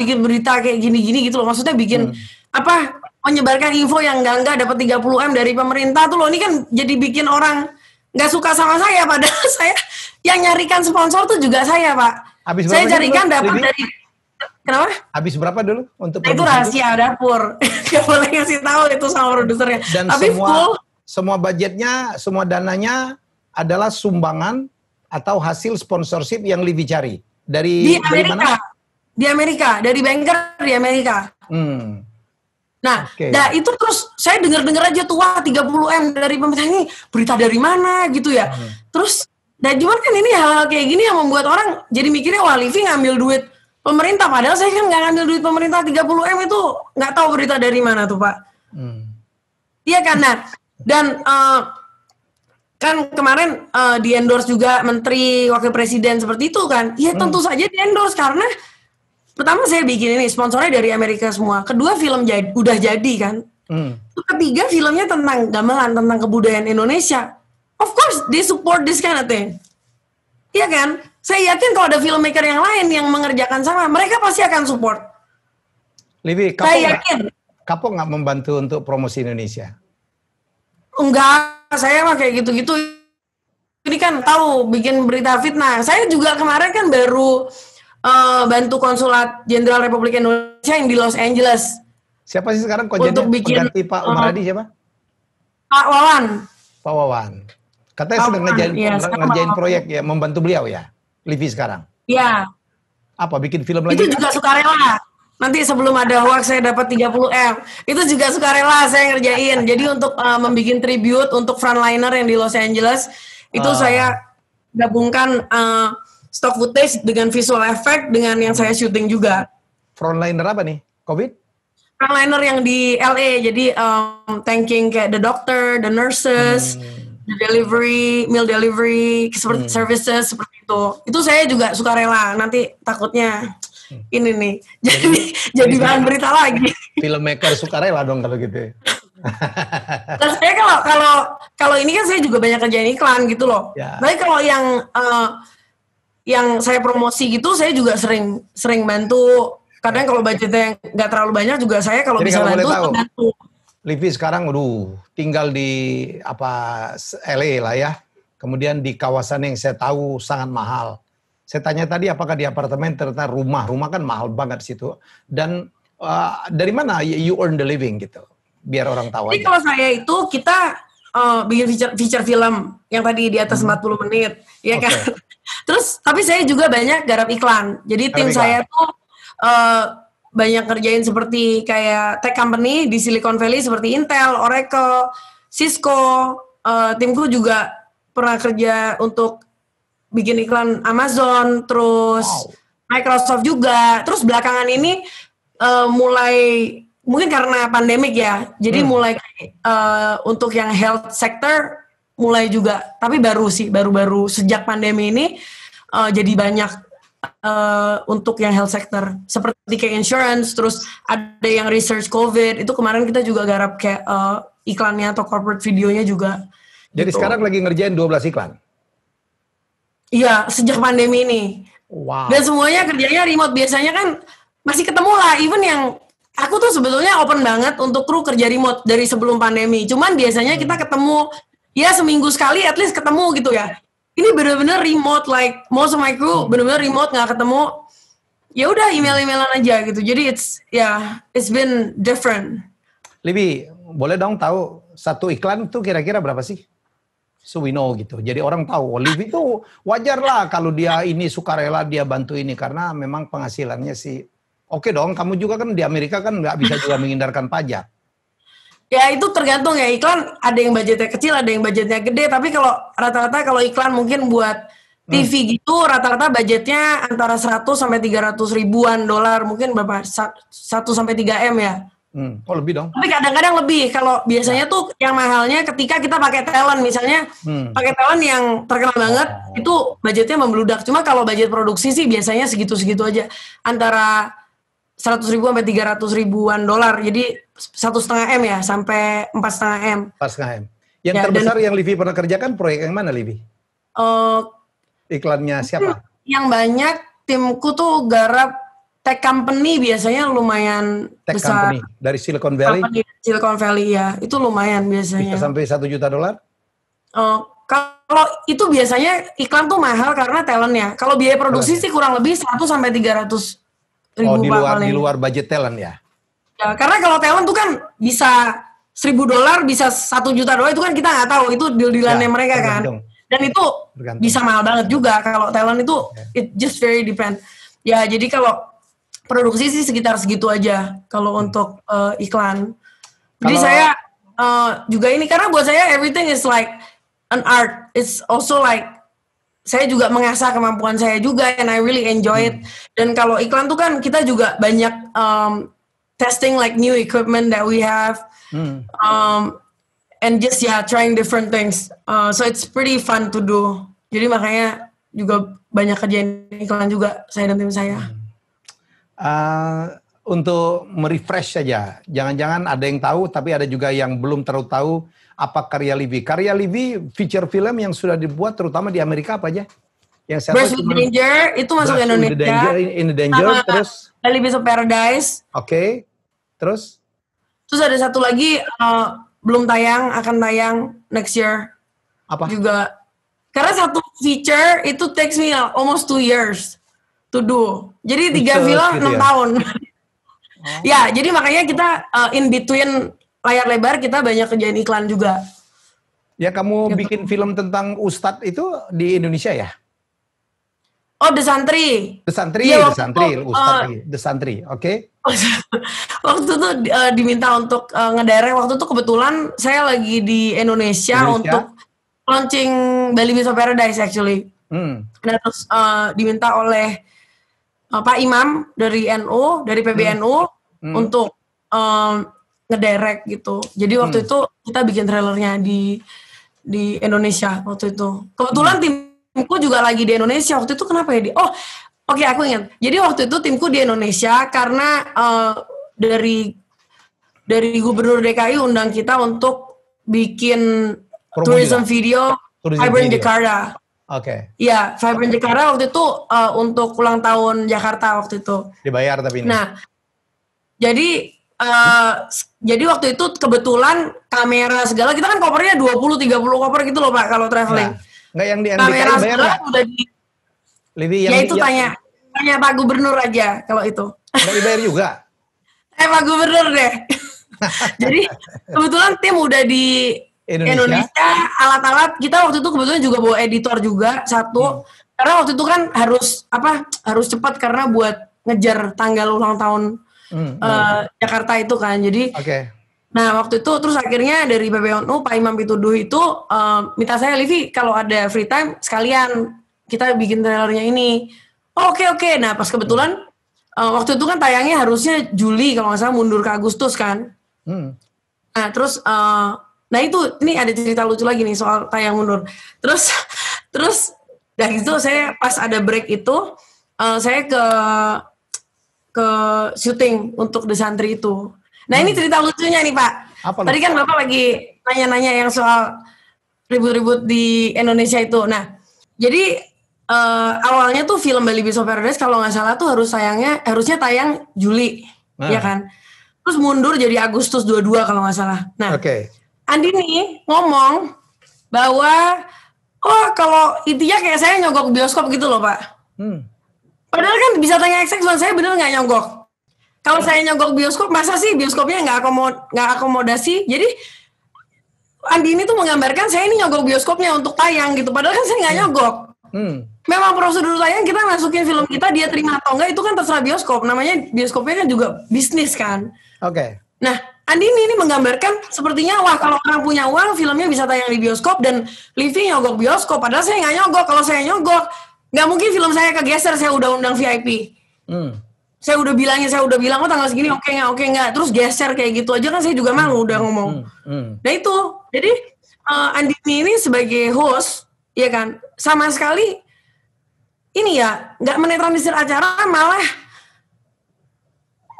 bikin berita kayak gini-gini gitu loh. Maksudnya bikin hmm. apa menyebarkan info yang enggak-enggak dapat 30 M dari pemerintah tuh loh ini kan jadi bikin orang nggak suka sama saya padahal saya yang nyarikan sponsor tuh juga saya pak Habis saya carikan dapat dari Kenapa? Habis berapa dulu untuk nah, itu rahasia itu? dapur. nggak boleh ngasih tahu itu sama produsernya. Dan Tapi semua, full semua budgetnya, semua dananya adalah sumbangan atau hasil sponsorship yang lebih cari dari di Amerika. Dari mana? Di Amerika, dari banker di Amerika. Hmm. Nah, okay. nah itu terus saya dengar-dengar aja tua 30M dari pemerintah ini berita dari mana gitu ya. Hmm. Terus dan nah, cuman kan ini hal-hal kayak gini yang membuat orang jadi mikirnya wah Livi ngambil duit pemerintah padahal saya kan nggak ngambil duit pemerintah 30M itu nggak tahu berita dari mana tuh, Pak. Hmm. Iya hmm. kan nah dan uh, kan kemarin uh, di endorse juga menteri wakil presiden seperti itu kan. Iya tentu hmm. saja di endorse karena pertama saya bikin ini sponsornya dari Amerika semua kedua film jadi udah jadi kan hmm. ketiga filmnya tentang gamelan tentang kebudayaan Indonesia of course they support this kind of thing iya kan saya yakin kalau ada filmmaker yang lain yang mengerjakan sama mereka pasti akan support Libi, kapok saya yakin kapok nggak membantu untuk promosi Indonesia enggak saya mah kayak gitu-gitu ini kan tahu bikin berita fitnah saya juga kemarin kan baru uh, bantu konsulat jenderal Republik Indonesia yang di Los Angeles. Siapa sih sekarang kok untuk bikin Pengganti Pak Umar eh, Hadi siapa? Pak Wawan. Pak Wawan. Katanya sedang ngerjain, ya, iya, ngerjain proyek ya, membantu beliau ya, Livi sekarang. Iya. Apa bikin film lagi? Itu juga sukarela. Nanti sebelum ada hoax saya dapat 30 M. Itu juga sukarela saya ngerjain. Jadi untuk uh, eh, membuat tribute untuk frontliner yang di Los Angeles itu uh. saya gabungkan uh, stock footage dengan visual effect dengan yang saya hmm. syuting juga. Frontliner apa nih? Covid? Frontliner yang di LA jadi um, thanking kayak the doctor, the nurses, hmm. the delivery, meal delivery, seperti hmm. services seperti itu. Itu saya juga suka rela. Nanti takutnya hmm. ini nih jadi jadi, bahan berita lagi. Filmmaker suka rela dong kalau gitu. Terus nah, saya kalau kalau kalau ini kan saya juga banyak kerjaan iklan gitu loh. Ya. kalau yang uh, yang saya promosi gitu saya juga sering sering bantu kadang iya. kalau budgetnya nggak terlalu banyak juga saya kalau bisa kalau bantu tahu, bantu Livi sekarang aduh tinggal di apa LA lah ya kemudian di kawasan yang saya tahu sangat mahal saya tanya tadi apakah di apartemen ternyata rumah rumah kan mahal banget situ dan uh, dari mana you earn the living gitu biar orang tahu Jadi aja. kalau saya itu kita uh, bikin feature, feature film yang tadi di atas hmm. 40 menit ya okay. kan Terus tapi saya juga banyak garap iklan. Jadi garap tim iklan. saya tuh uh, banyak kerjain seperti kayak tech company di Silicon Valley seperti Intel, Oracle, Cisco. Uh, timku juga pernah kerja untuk bikin iklan Amazon, terus wow. Microsoft juga. Terus belakangan ini uh, mulai mungkin karena pandemik ya. Jadi hmm. mulai uh, untuk yang health sector mulai juga tapi baru sih baru-baru sejak pandemi ini uh, jadi banyak uh, untuk yang health sector seperti kayak insurance terus ada yang research covid itu kemarin kita juga garap kayak uh, iklannya atau corporate videonya juga jadi gitu. sekarang lagi ngerjain 12 iklan iya sejak pandemi ini wow dan semuanya kerjanya remote biasanya kan masih ketemu lah even yang aku tuh sebetulnya open banget untuk kru kerja remote dari sebelum pandemi. Cuman biasanya kita ketemu ya seminggu sekali at least ketemu gitu ya ini bener-bener remote like most of my crew bener-bener remote nggak ketemu ya udah email-emailan aja gitu jadi it's ya yeah, it's been different Libi boleh dong tahu satu iklan tuh kira-kira berapa sih so we know gitu jadi orang tahu oh, Libi tuh wajar lah kalau dia ini sukarela dia bantu ini karena memang penghasilannya sih oke okay dong kamu juga kan di Amerika kan nggak bisa juga menghindarkan pajak Ya itu tergantung ya iklan ada yang budgetnya kecil ada yang budgetnya gede tapi kalau rata-rata kalau iklan mungkin buat TV hmm. gitu rata-rata budgetnya antara 100 sampai 300 ribuan dolar mungkin berapa 1 sampai 3 m ya. Hmm. Oh lebih dong. Tapi kadang-kadang lebih kalau biasanya ya. tuh yang mahalnya ketika kita pakai talent misalnya hmm. pakai talent yang terkenal banget oh. itu budgetnya membludak. Cuma kalau budget produksi sih biasanya segitu-segitu aja antara 100 ribu sampai 300 ribuan dolar. Jadi satu setengah m ya sampai empat setengah m. Empat setengah m. Yang ya, terbesar dan, yang Livi pernah kerjakan proyek yang mana Livi? Uh, Iklannya siapa? Hmm, yang banyak timku tuh garap tech company biasanya lumayan tech besar. company dari Silicon Valley. Company, Silicon Valley ya itu lumayan biasanya. Bisa sampai satu juta dolar? Uh, kalau itu biasanya iklan tuh mahal karena talentnya. Kalau biaya produksi sih kurang lebih satu sampai 300 ribu Oh, di luar, di luar budget talent ya? Ya, karena kalau talent tuh kan bisa seribu dolar, bisa satu juta dolar itu kan kita nggak tahu itu deal dealannya ya, mereka kan. Dan itu bergantung. bisa mahal banget juga kalau talent itu ya. it just very depend. Ya jadi kalau produksi sih sekitar segitu aja kalau hmm. untuk uh, iklan. Jadi saya uh, juga ini karena buat saya everything is like an art. It's also like saya juga mengasah kemampuan saya juga and I really enjoy it. Hmm. Dan kalau iklan tuh kan kita juga banyak um, testing like new equipment that we have mm. um, and just yeah trying different things uh, so it's pretty fun to do jadi makanya juga banyak kerjaan iklan juga saya dan tim saya hmm. uh, untuk merefresh saja jangan-jangan ada yang tahu tapi ada juga yang belum terlalu tahu apa karya Livi karya Livi feature film yang sudah dibuat terutama di Amerika apa aja yang siapa Birds with Danger itu masuk Birds Indonesia. In the Danger, in the danger sama terus Bali Bisa Paradise. Oke. Okay. Terus Terus ada satu lagi uh, belum tayang akan tayang next year. Apa? Juga karena satu feature itu takes me almost two years to do. Jadi tiga film gitu enam gitu ya? tahun. oh. ya, jadi makanya kita uh, in between layar lebar kita banyak kerjaan iklan juga. Ya kamu gitu. bikin film tentang Ustadz itu di Indonesia ya? Oh, The Santri. The Santri, ya, The Santri, Ustaz uh, eh, The Santri, oke. Okay. waktu itu uh, diminta untuk uh, waktu itu kebetulan saya lagi di Indonesia, Indonesia. untuk launching Bali Bisa Paradise actually. Hmm. Nah, terus uh, diminta oleh uh, Pak Imam dari NU, dari PBNU hmm. hmm. untuk um, ngederek gitu. Jadi waktu hmm. itu kita bikin trailernya di di Indonesia waktu itu. Kebetulan hmm. tim timku juga lagi di Indonesia waktu itu kenapa ya di oh oke okay, aku ingat jadi waktu itu timku di Indonesia karena uh, dari dari gubernur DKI undang kita untuk bikin Promo tourism juga. video tourism Vibrant video. Jakarta oke okay. ya Vibrant okay. Jakarta waktu itu uh, untuk ulang tahun Jakarta waktu itu dibayar tapi ini. nah jadi Uh, jadi waktu itu kebetulan kamera segala kita kan kopernya 20 30 koper gitu loh Pak kalau traveling. Nah. Enggak yang di NDKI bayar nggak? Udah di... Lidi, yang ya itu tanya tanya Pak Gubernur aja kalau itu. Enggak dibayar juga. eh Pak Gubernur deh. Jadi kebetulan tim udah di Indonesia. alat-alat kita waktu itu kebetulan juga bawa editor juga satu hmm. karena waktu itu kan harus apa harus cepat karena buat ngejar tanggal ulang tahun hmm. Uh, Jakarta itu kan jadi okay. Nah waktu itu terus akhirnya dari PPNU Pak Imam Pituduh itu uh, minta saya Livi kalau ada free time sekalian kita bikin trailernya ini. Oke oh, oke okay, okay. nah pas kebetulan uh, waktu itu kan tayangnya harusnya Juli kalau nggak salah mundur ke Agustus kan. Hmm. Nah terus uh, nah itu ini ada cerita lucu lagi nih soal tayang mundur. Terus terus dari itu saya pas ada break itu uh, saya ke ke syuting untuk The Santri itu. Nah ini hmm. cerita lucunya nih Pak. Apa Tadi kan Bapak lagi nanya-nanya yang soal ribut-ribut di Indonesia itu. Nah jadi uh, awalnya tuh film Bali Beats of Paradise kalau nggak salah tuh harus sayangnya harusnya tayang Juli, nah. ya kan? Terus mundur jadi Agustus 22 kalau nggak salah. Nah, okay. Andini ngomong bahwa oh kalau intinya kayak saya nyogok bioskop gitu loh pak. Hmm. Padahal kan bisa tanya XX saya bener nggak nyogok. Kalau saya nyogok bioskop, masa sih bioskopnya nggak akomod nggak akomodasi? Jadi Andi ini tuh menggambarkan saya ini nyogok bioskopnya untuk tayang gitu. Padahal kan saya nggak hmm. nyogok. Hmm. Memang prosedur tayang kita masukin film kita dia terima atau enggak itu kan terserah bioskop. Namanya bioskopnya kan juga bisnis kan. Oke. Okay. Nah, ini, ini menggambarkan sepertinya wah kalau orang punya uang filmnya bisa tayang di bioskop dan Livi nyogok bioskop padahal saya nggak nyogok kalau saya nyogok nggak mungkin film saya kegeser saya udah undang VIP. Hmm saya udah bilangnya, saya udah bilang oh tanggal segini oke okay oke okay nggak terus geser kayak gitu aja kan saya juga malu hmm, udah hmm, ngomong hmm, hmm. nah itu jadi uh, Andini ini sebagai host ya kan sama sekali ini ya nggak menetralisir acara malah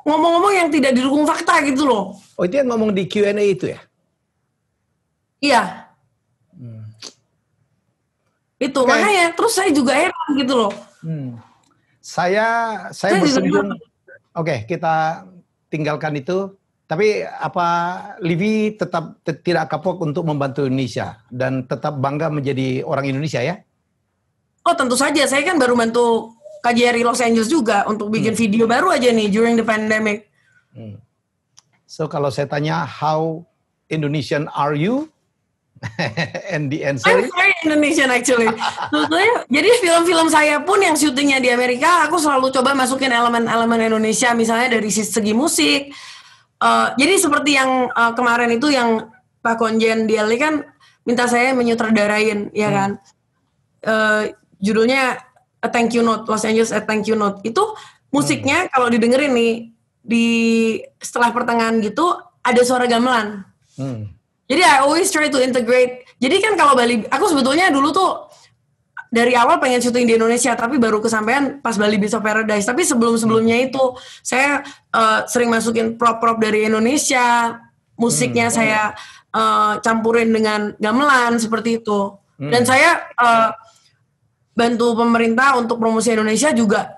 ngomong-ngomong yang tidak didukung fakta gitu loh. Oh itu yang ngomong di Q&A itu ya? Iya. Hmm. Itu okay. makanya terus saya juga heran gitu loh. Hmm. Saya saya berkunjung. Oke, okay, kita tinggalkan itu. Tapi apa Livi tetap tidak kapok untuk membantu Indonesia dan tetap bangga menjadi orang Indonesia ya? Oh tentu saja, saya kan baru bantu KJRI Los Angeles juga untuk bikin hmm. video baru aja nih during the pandemic. Hmm. So kalau saya tanya how Indonesian are you? and the answer I'm very Indonesian actually. Sebetulnya, jadi film-film saya pun yang syutingnya di Amerika, aku selalu coba masukin elemen-elemen Indonesia, misalnya dari segi musik. Uh, jadi seperti yang uh, kemarin itu yang Pak Konjen Dialy kan minta saya menyutradarain, ya hmm. kan? Uh, judulnya A Thank You Note, Los Angeles A Thank You Note. Itu musiknya hmm. kalau didengerin nih di setelah pertengahan gitu ada suara gamelan. Hmm jadi I always try to integrate. Jadi kan kalau Bali, aku sebetulnya dulu tuh dari awal pengen syuting di Indonesia tapi baru kesampaian pas Bali Beach of Paradise tapi sebelum-sebelumnya hmm. itu saya uh, sering masukin prop-prop dari Indonesia musiknya hmm. saya uh, campurin dengan gamelan seperti itu hmm. dan saya uh, bantu pemerintah untuk promosi Indonesia juga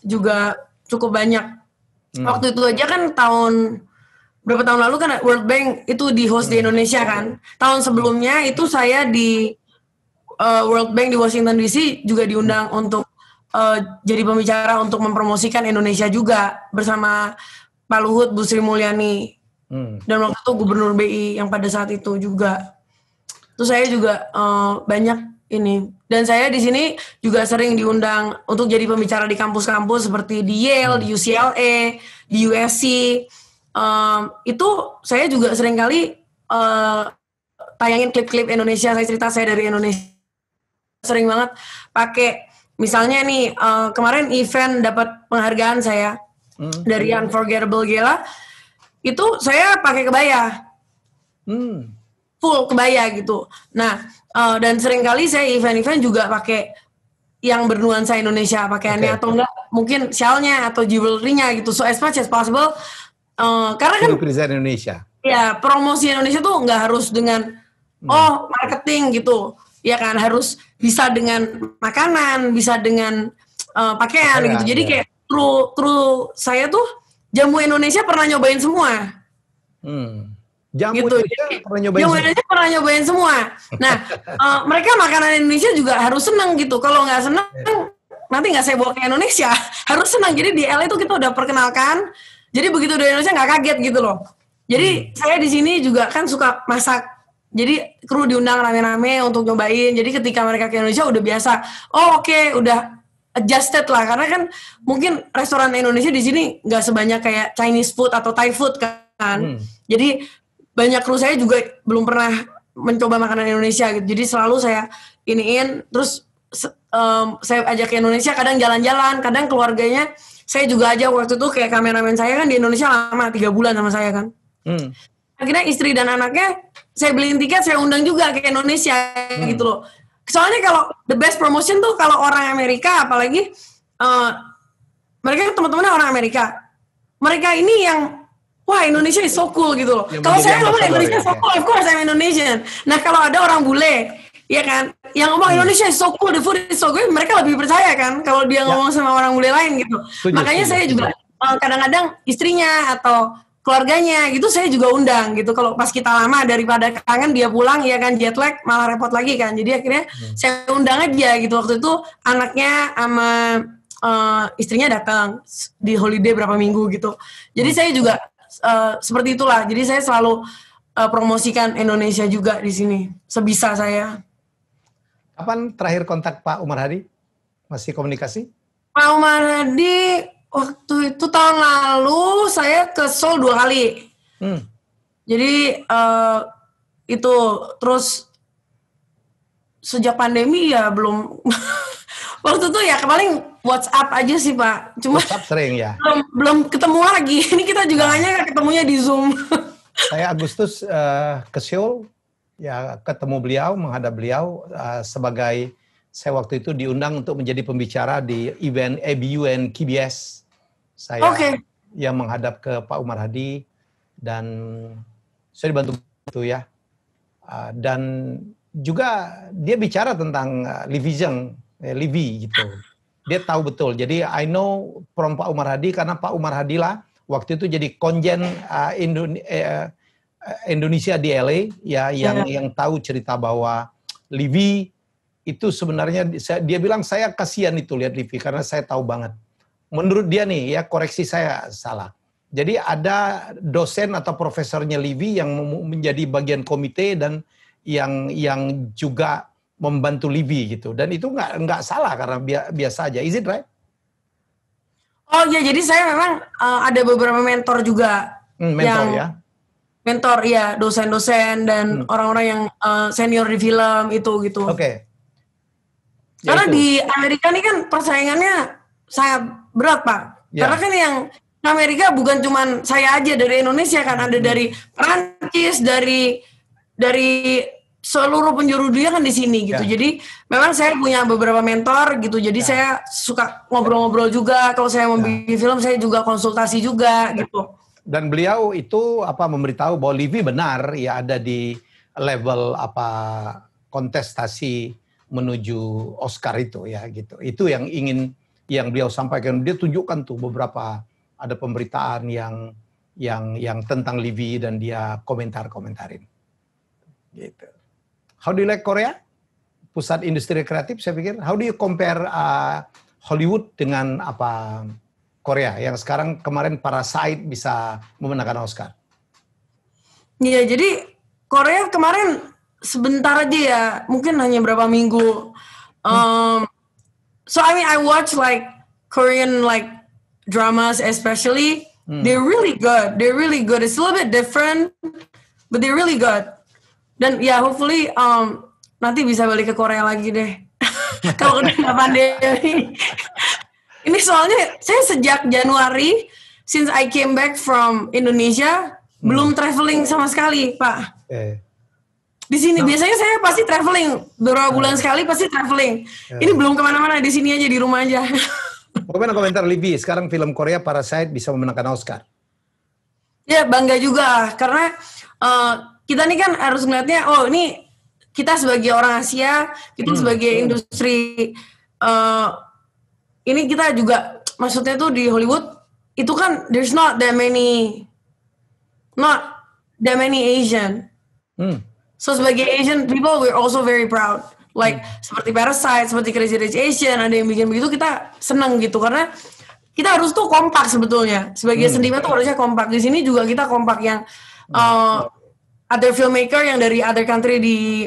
juga cukup banyak hmm. waktu itu aja kan tahun berapa tahun lalu kan World Bank itu di host di hmm. Indonesia kan. Tahun sebelumnya itu saya di uh, World Bank di Washington DC juga diundang hmm. untuk uh, jadi pembicara untuk mempromosikan Indonesia juga bersama Pak Luhut, Bu Sri Mulyani. Hmm. Dan waktu itu Gubernur BI yang pada saat itu juga. Terus saya juga uh, banyak ini dan saya di sini juga sering diundang untuk jadi pembicara di kampus-kampus seperti di Yale, di hmm. UCLA, e, di USC um, itu saya juga sering kali uh, eh, tayangin klip-klip Indonesia saya cerita saya dari Indonesia sering banget pakai misalnya nih uh, kemarin event dapat penghargaan saya hmm. dari iya. Unforgettable Gala itu saya pakai kebaya hmm. full kebaya gitu nah uh, dan sering kali saya event-event juga pakai yang bernuansa Indonesia pakaiannya okay. atau enggak mungkin shawlnya atau jewelry-nya gitu so as much as possible Uh, karena kan Freezer Indonesia. Ya, promosi Indonesia tuh nggak harus dengan hmm. oh marketing gitu. Ya kan harus bisa dengan makanan, bisa dengan uh, pakaian gitu. Jadi ya. kayak true true saya tuh jamu Indonesia pernah nyobain semua. Hmm. Jamu gitu. Indonesia pernah nyobain semua. pernah nyobain semua. Nah, uh, mereka makanan Indonesia juga harus seneng gitu. Kalau nggak seneng yeah. nanti nggak saya bawa ke Indonesia. harus senang. Jadi di LA itu e kita udah perkenalkan jadi begitu dari Indonesia nggak kaget gitu loh. Jadi hmm. saya di sini juga kan suka masak jadi kru diundang rame-rame untuk nyobain. Jadi ketika mereka ke Indonesia udah biasa. Oh oke, okay, udah adjusted lah. Karena kan mungkin restoran Indonesia di sini nggak sebanyak kayak Chinese food atau Thai food kan. Hmm. Jadi banyak kru saya juga belum pernah mencoba makanan Indonesia gitu. Jadi selalu saya iniin. Terus um, saya ajak ke Indonesia. Kadang jalan-jalan, kadang keluarganya saya juga aja waktu itu kayak kameramen saya kan di Indonesia lama tiga bulan sama saya kan hmm. akhirnya istri dan anaknya saya beliin tiket saya undang juga ke Indonesia hmm. gitu loh soalnya kalau the best promotion tuh kalau orang Amerika apalagi uh, mereka kan teman-temannya orang Amerika mereka ini yang wah Indonesia is so cool gitu loh ya, kalau saya ngomong Indonesia ya. so ya. cool of course I'm Indonesian nah kalau ada orang bule ya kan yang ngomong iya. Indonesia is so cool, the food is so good, mereka lebih percaya kan kalau dia ya. ngomong ya. sama orang bule lain gitu. Tujuh, Makanya tujuh, saya juga eh, kadang-kadang istrinya atau keluarganya gitu saya juga undang gitu kalau pas kita lama daripada kangen dia pulang ya kan jet lag malah repot lagi kan jadi akhirnya hmm. saya undang aja gitu waktu itu anaknya sama uh, istrinya datang di holiday berapa minggu gitu jadi hmm. saya juga uh, seperti itulah jadi saya selalu uh, promosikan Indonesia juga di sini sebisa saya Kapan terakhir kontak Pak Umar Hadi? Masih komunikasi? Pak Umar Hadi waktu itu tahun lalu saya ke Seoul dua kali. Hmm. Jadi uh, itu terus sejak pandemi ya belum waktu itu ya paling WhatsApp aja sih Pak. Cuma WhatsApp sering ya. Belum, belum ketemu lagi. Ini kita juga hanya nah. ketemunya di Zoom. saya Agustus uh, ke Seoul ya ketemu beliau, menghadap beliau uh, sebagai saya waktu itu diundang untuk menjadi pembicara di event ABUN KBS. Saya okay. yang menghadap ke Pak Umar Hadi dan saya dibantu itu ya. Uh, dan juga dia bicara tentang uh, Livision, eh, Livi eh, gitu. Dia tahu betul. Jadi I know from Pak Umar Hadi karena Pak Umar Hadi lah waktu itu jadi konjen uh, Indonesia Indonesia di LA ya yang yeah. yang tahu cerita bahwa Livi itu sebenarnya dia bilang saya kasihan itu lihat Livi karena saya tahu banget. Menurut dia nih ya koreksi saya salah. Jadi ada dosen atau profesornya Livi yang menjadi bagian komite dan yang yang juga membantu Livi gitu dan itu nggak nggak salah karena biasa aja is it right? Oh ya jadi saya memang uh, ada beberapa mentor juga hmm, mentor yang ya mentor ya dosen-dosen dan orang hmm. orang-orang yang uh, senior di film itu gitu oke okay. Ya karena di Amerika ini kan persaingannya sangat berat pak Ya. karena kan yang Amerika bukan cuma saya aja dari Indonesia kan ada hmm. dari Perancis, dari dari seluruh penjuru dunia kan di sini gitu. Ya. Jadi memang saya punya beberapa mentor gitu. Jadi ya. saya suka ngobrol-ngobrol juga. Kalau saya mau ya. bikin film saya juga konsultasi juga gitu dan beliau itu apa memberitahu bahwa Livi benar ya ada di level apa kontestasi menuju Oscar itu ya gitu. Itu yang ingin yang beliau sampaikan. Dia tunjukkan tuh beberapa ada pemberitaan yang yang yang tentang Livi dan dia komentar-komentarin. Gitu. How do you like Korea? Pusat industri kreatif saya pikir. How do you compare uh, Hollywood dengan apa Korea yang sekarang kemarin para Parasite bisa memenangkan Oscar. Iya, jadi Korea kemarin sebentar aja ya, mungkin hanya berapa minggu. Um, so I mean I watch like Korean like dramas especially. Hmm. They're really good. They're really good. It's a little bit different, but they're really good. Dan ya yeah, hopefully um, nanti bisa balik ke Korea lagi deh. Kalau udah pandemi. Ini soalnya saya sejak Januari since I came back from Indonesia hmm. belum traveling sama sekali, Pak. Eh. Di sini nah. biasanya saya pasti traveling beberapa eh. bulan sekali pasti traveling. Eh. Ini belum kemana-mana di sini aja di rumah aja. Bagaimana komentar Libby? Sekarang film Korea Parasite bisa memenangkan Oscar. Ya bangga juga karena uh, kita nih kan harus melihatnya, oh ini kita sebagai orang Asia kita hmm. sebagai industri uh, ini kita juga maksudnya tuh di Hollywood itu kan there's not that many not that many Asian. Hmm. So sebagai Asian people we're also very proud. Like hmm. seperti Parasite, seperti Crazy Rich Asian, ada yang bikin begitu kita seneng gitu karena kita harus tuh kompak sebetulnya. Sebagai hmm. seniman tuh harusnya kompak. Di sini juga kita kompak yang uh, other filmmaker yang dari other country di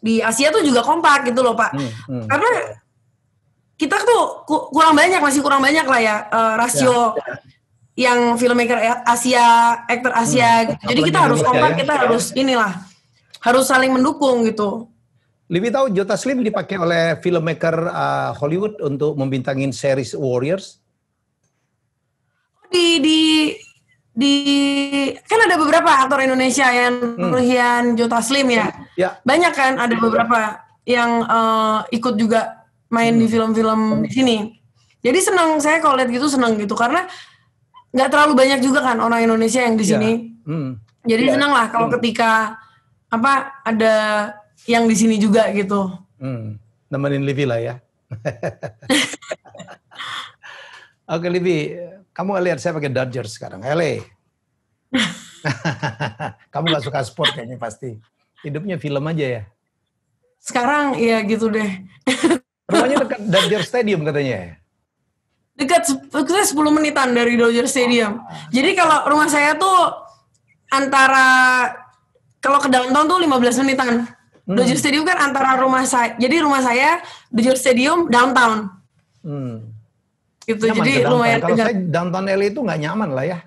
di Asia tuh juga kompak gitu loh pak. Hmm. Hmm. Karena kita tuh kurang banyak masih kurang banyak lah ya uh, rasio ya, ya, yang filmmaker ya, Asia, aktor Asia. Hmm. Gitu. Jadi kita harus kompak, ya. kita harus inilah harus saling mendukung gitu. Lebih tahu Jota Slim dipakai oleh filmmaker uh, Hollywood untuk membintangin series Warriors. Di di di kan ada beberapa aktor Indonesia yang hmm. Ruhian Jota Slim ya. ya. Banyak kan ada beberapa yang uh, ikut juga main hmm. di film-film di sini. Jadi senang saya kalau lihat gitu senang gitu karena nggak terlalu banyak juga kan orang Indonesia yang di iya. sini. Yeah. Hmm. Jadi yeah. senang lah kalau hmm. ketika apa ada yang di sini juga gitu. Hmm. Nemenin Livi lah ya. Oke Livi, kamu lihat saya pakai Dodgers sekarang, LA. kamu gak suka sport kayaknya pasti. Hidupnya film aja ya? Sekarang ya gitu deh. Rumahnya dekat Dodger Stadium katanya. Dekat kita 10 menitan dari Dodger Stadium. Ah. Jadi kalau rumah saya tuh antara kalau ke downtown tuh 15 menitan. Hmm. Dodger Stadium kan antara rumah saya. Jadi rumah saya Dodger Stadium downtown. Hmm. Gitu. Nyaman jadi lumayan Kalau saya downtown LA itu nggak nyaman lah ya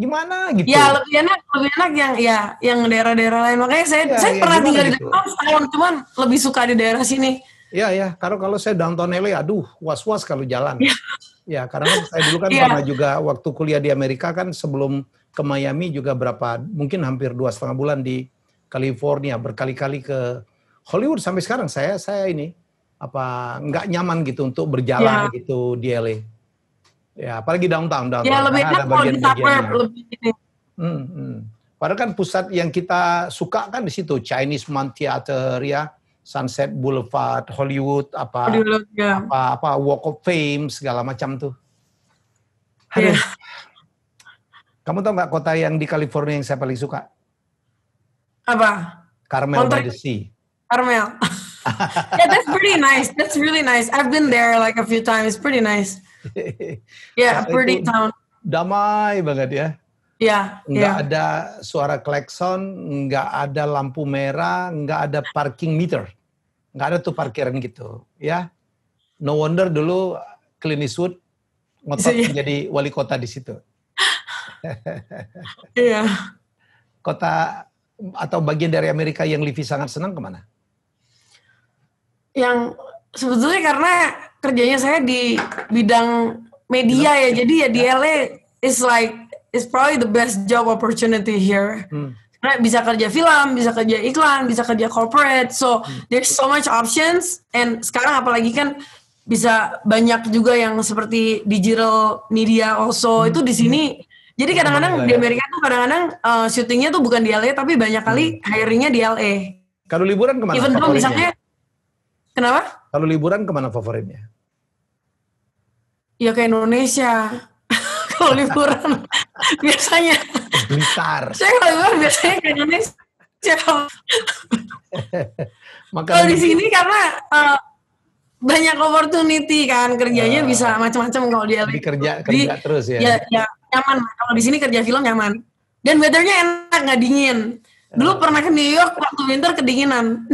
gimana gitu. Ya lebih enak lebih enak yang ya yang daerah-daerah lain. Makanya saya ya, saya ya, pernah tinggal gitu. di daerah cuman lebih suka di daerah sini. Iya ya, karena kalau saya downtown LA, aduh was-was kalau jalan. ya, ya karena kan saya dulu kan karena ya. pernah juga waktu kuliah di Amerika kan sebelum ke Miami juga berapa, mungkin hampir dua setengah bulan di California berkali-kali ke Hollywood sampai sekarang saya saya ini apa nggak nyaman gitu untuk berjalan ya. gitu di LA. Ya, apalagi downtown downtown. Ya, lebih enak kalau di taman lebih. Hmm, hmm. Padahal kan pusat yang kita suka kan di situ Chinese Man Theater ya Sunset Boulevard, Hollywood, apa Hollywood, ya. apa apa Walk of Fame segala macam tuh. Aduh. Yeah. Kamu tau nggak kota yang di California yang saya paling suka? Apa? Carmel by the Sea. Carmel. yeah, that's pretty nice. That's really nice. I've been there like a few times. Pretty nice. Yeah, nah, pretty town. Damai banget ya. Iya, iya. Nggak ya. ada suara klakson, nggak ada lampu merah, nggak ada parking meter, nggak ada tuh parkiran gitu, ya. No wonder dulu Clint Eastwood ngotot ya. menjadi wali kota di situ. Iya. kota atau bagian dari Amerika yang Livi sangat senang kemana? Yang sebetulnya karena kerjanya saya di bidang media ya, jadi ya di LA is like it's probably the best job opportunity here. Hmm. Karena bisa kerja film, bisa kerja iklan, bisa kerja corporate. So hmm. there's so much options. And sekarang apalagi kan bisa banyak juga yang seperti digital media also hmm. itu di sini. Jadi kadang-kadang di ya. Amerika tuh kadang-kadang uh, syutingnya tuh bukan di LA tapi banyak kali hmm. hiringnya di LA. Kalau liburan kemana? Even though misalnya kenapa? Kalau liburan kemana favoritnya? Ya ke Indonesia kalau liburan biasanya. Blitar. Saya kalau luar biasanya ke Indonesia. kalau di sini karena uh, banyak opportunity kan kerjanya uh, bisa macam-macam kalau di LA. Kerja kerja terus ya. Ya, ya nyaman. Kalau di sini kerja film nyaman. Dan weathernya enak nggak dingin. Dulu ah. pernah ke kan New York waktu winter kedinginan.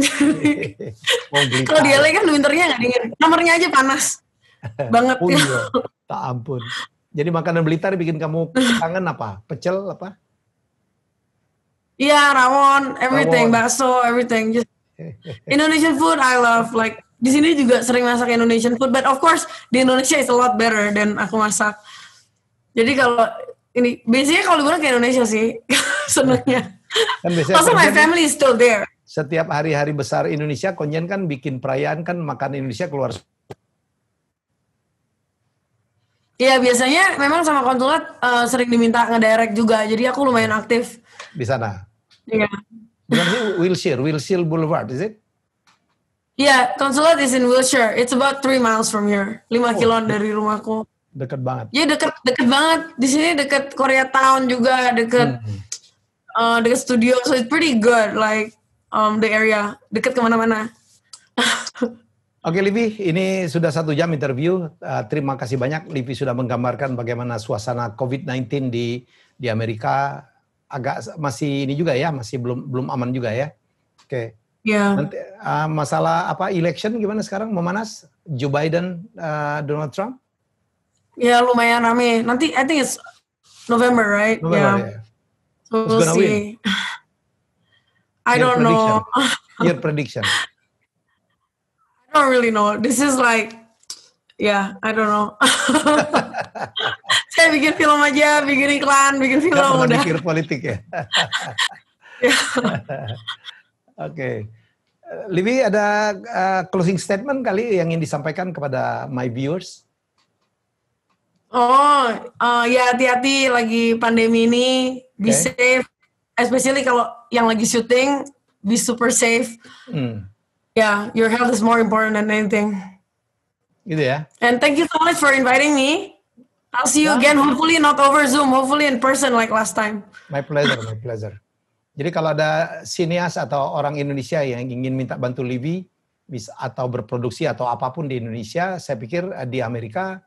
kalau di LA kan winternya nggak dingin. Nomornya aja panas banget. ya. Tak ampun. Jadi makanan Belitar bikin kamu kangen apa? Pecel apa? Iya, rawon, everything, rawon. bakso, everything. Just Indonesian food I love like di sini juga sering masak Indonesian food but of course di Indonesia is a lot better than aku masak. Jadi kalau ini biasanya kalau liburan ke Indonesia sih senangnya. Kan Also my family is still there. Setiap hari-hari besar Indonesia konjen kan bikin perayaan kan makan Indonesia keluar Iya biasanya memang sama konsulat uh, sering diminta ngedirect juga, jadi aku lumayan aktif di sana. Iya. Yeah. sih Wilshire, Wilshire Boulevard, is it? Iya, yeah, konsulat is in Wilshire. It's about three miles from here, lima oh, kiloan dari rumahku. Dekat banget. Iya yeah, dekat, dekat banget. Di sini dekat Korea Town juga, dekat hmm. uh, eh, dekat studio, so it's pretty good. Like um, the area, dekat kemana-mana. Oke Livi, ini sudah satu jam interview. Uh, terima kasih banyak Livi sudah menggambarkan bagaimana suasana COVID-19 di di Amerika agak masih ini juga ya, masih belum belum aman juga ya. Oke. Okay. Ya. Yeah. Nanti uh, masalah apa election gimana sekarang memanas Joe Biden uh, Donald Trump? Ya yeah, lumayan rame. Nanti I think it's November right? November, yeah. yeah. So we'll see. Win? I Your don't prediction. know. Your prediction don't really know. This is like yeah, I don't know. saya bikin film aja, bikin iklan, bikin film Gak udah. Mikir politik ya. ya. Oke. Okay. Livi ada uh, closing statement kali yang ingin disampaikan kepada my viewers? Oh, uh, ya hati-hati lagi pandemi ini, be okay. safe. Especially kalau yang lagi syuting, be super safe. Hmm yeah, your health is more important than anything. Gitu ya. And thank you so much for inviting me. I'll see you again. Hopefully not over Zoom. Hopefully in person like last time. My pleasure. My pleasure. Jadi kalau ada sinias atau orang Indonesia yang ingin minta bantu Livi bisa atau berproduksi atau apapun di Indonesia, saya pikir eh, di Amerika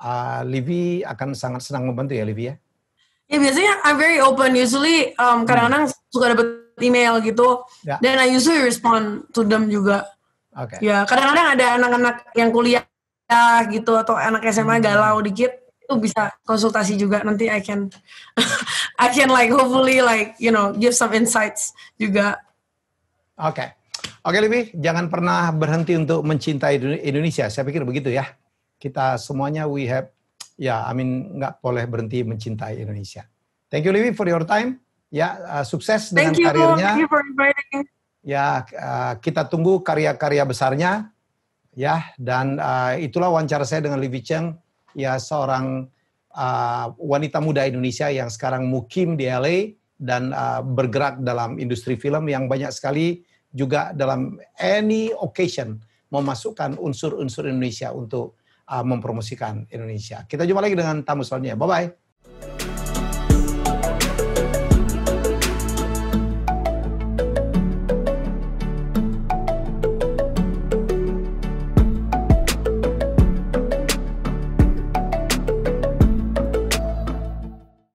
uh, eh, Livi akan sangat senang membantu ya Livi ya. Ya biasanya I'm very open. Usually um, kadang-kadang hmm. suka dapat email gitu yeah. dan I usually respond to them juga okay. ya kadang-kadang ada anak-anak yang kuliah gitu atau anak SMA hmm. galau dikit itu bisa konsultasi juga nanti I can I can like hopefully like you know give some insights juga oke okay. Oke okay, Livi, jangan pernah berhenti untuk mencintai Indonesia. Saya pikir begitu ya. Kita semuanya we have, ya, yeah, I mean nggak boleh berhenti mencintai Indonesia. Thank you Livi for your time. Ya, uh, sukses dengan Thank you, karirnya. Thank you for inviting. Ya, uh, kita tunggu karya-karya besarnya. Ya, dan uh, itulah wawancara saya dengan Livi Cheng, ya seorang uh, wanita muda Indonesia yang sekarang mukim di LA dan uh, bergerak dalam industri film yang banyak sekali juga dalam any occasion memasukkan unsur-unsur Indonesia untuk uh, mempromosikan Indonesia. Kita jumpa lagi dengan tamu selanjutnya. Bye bye.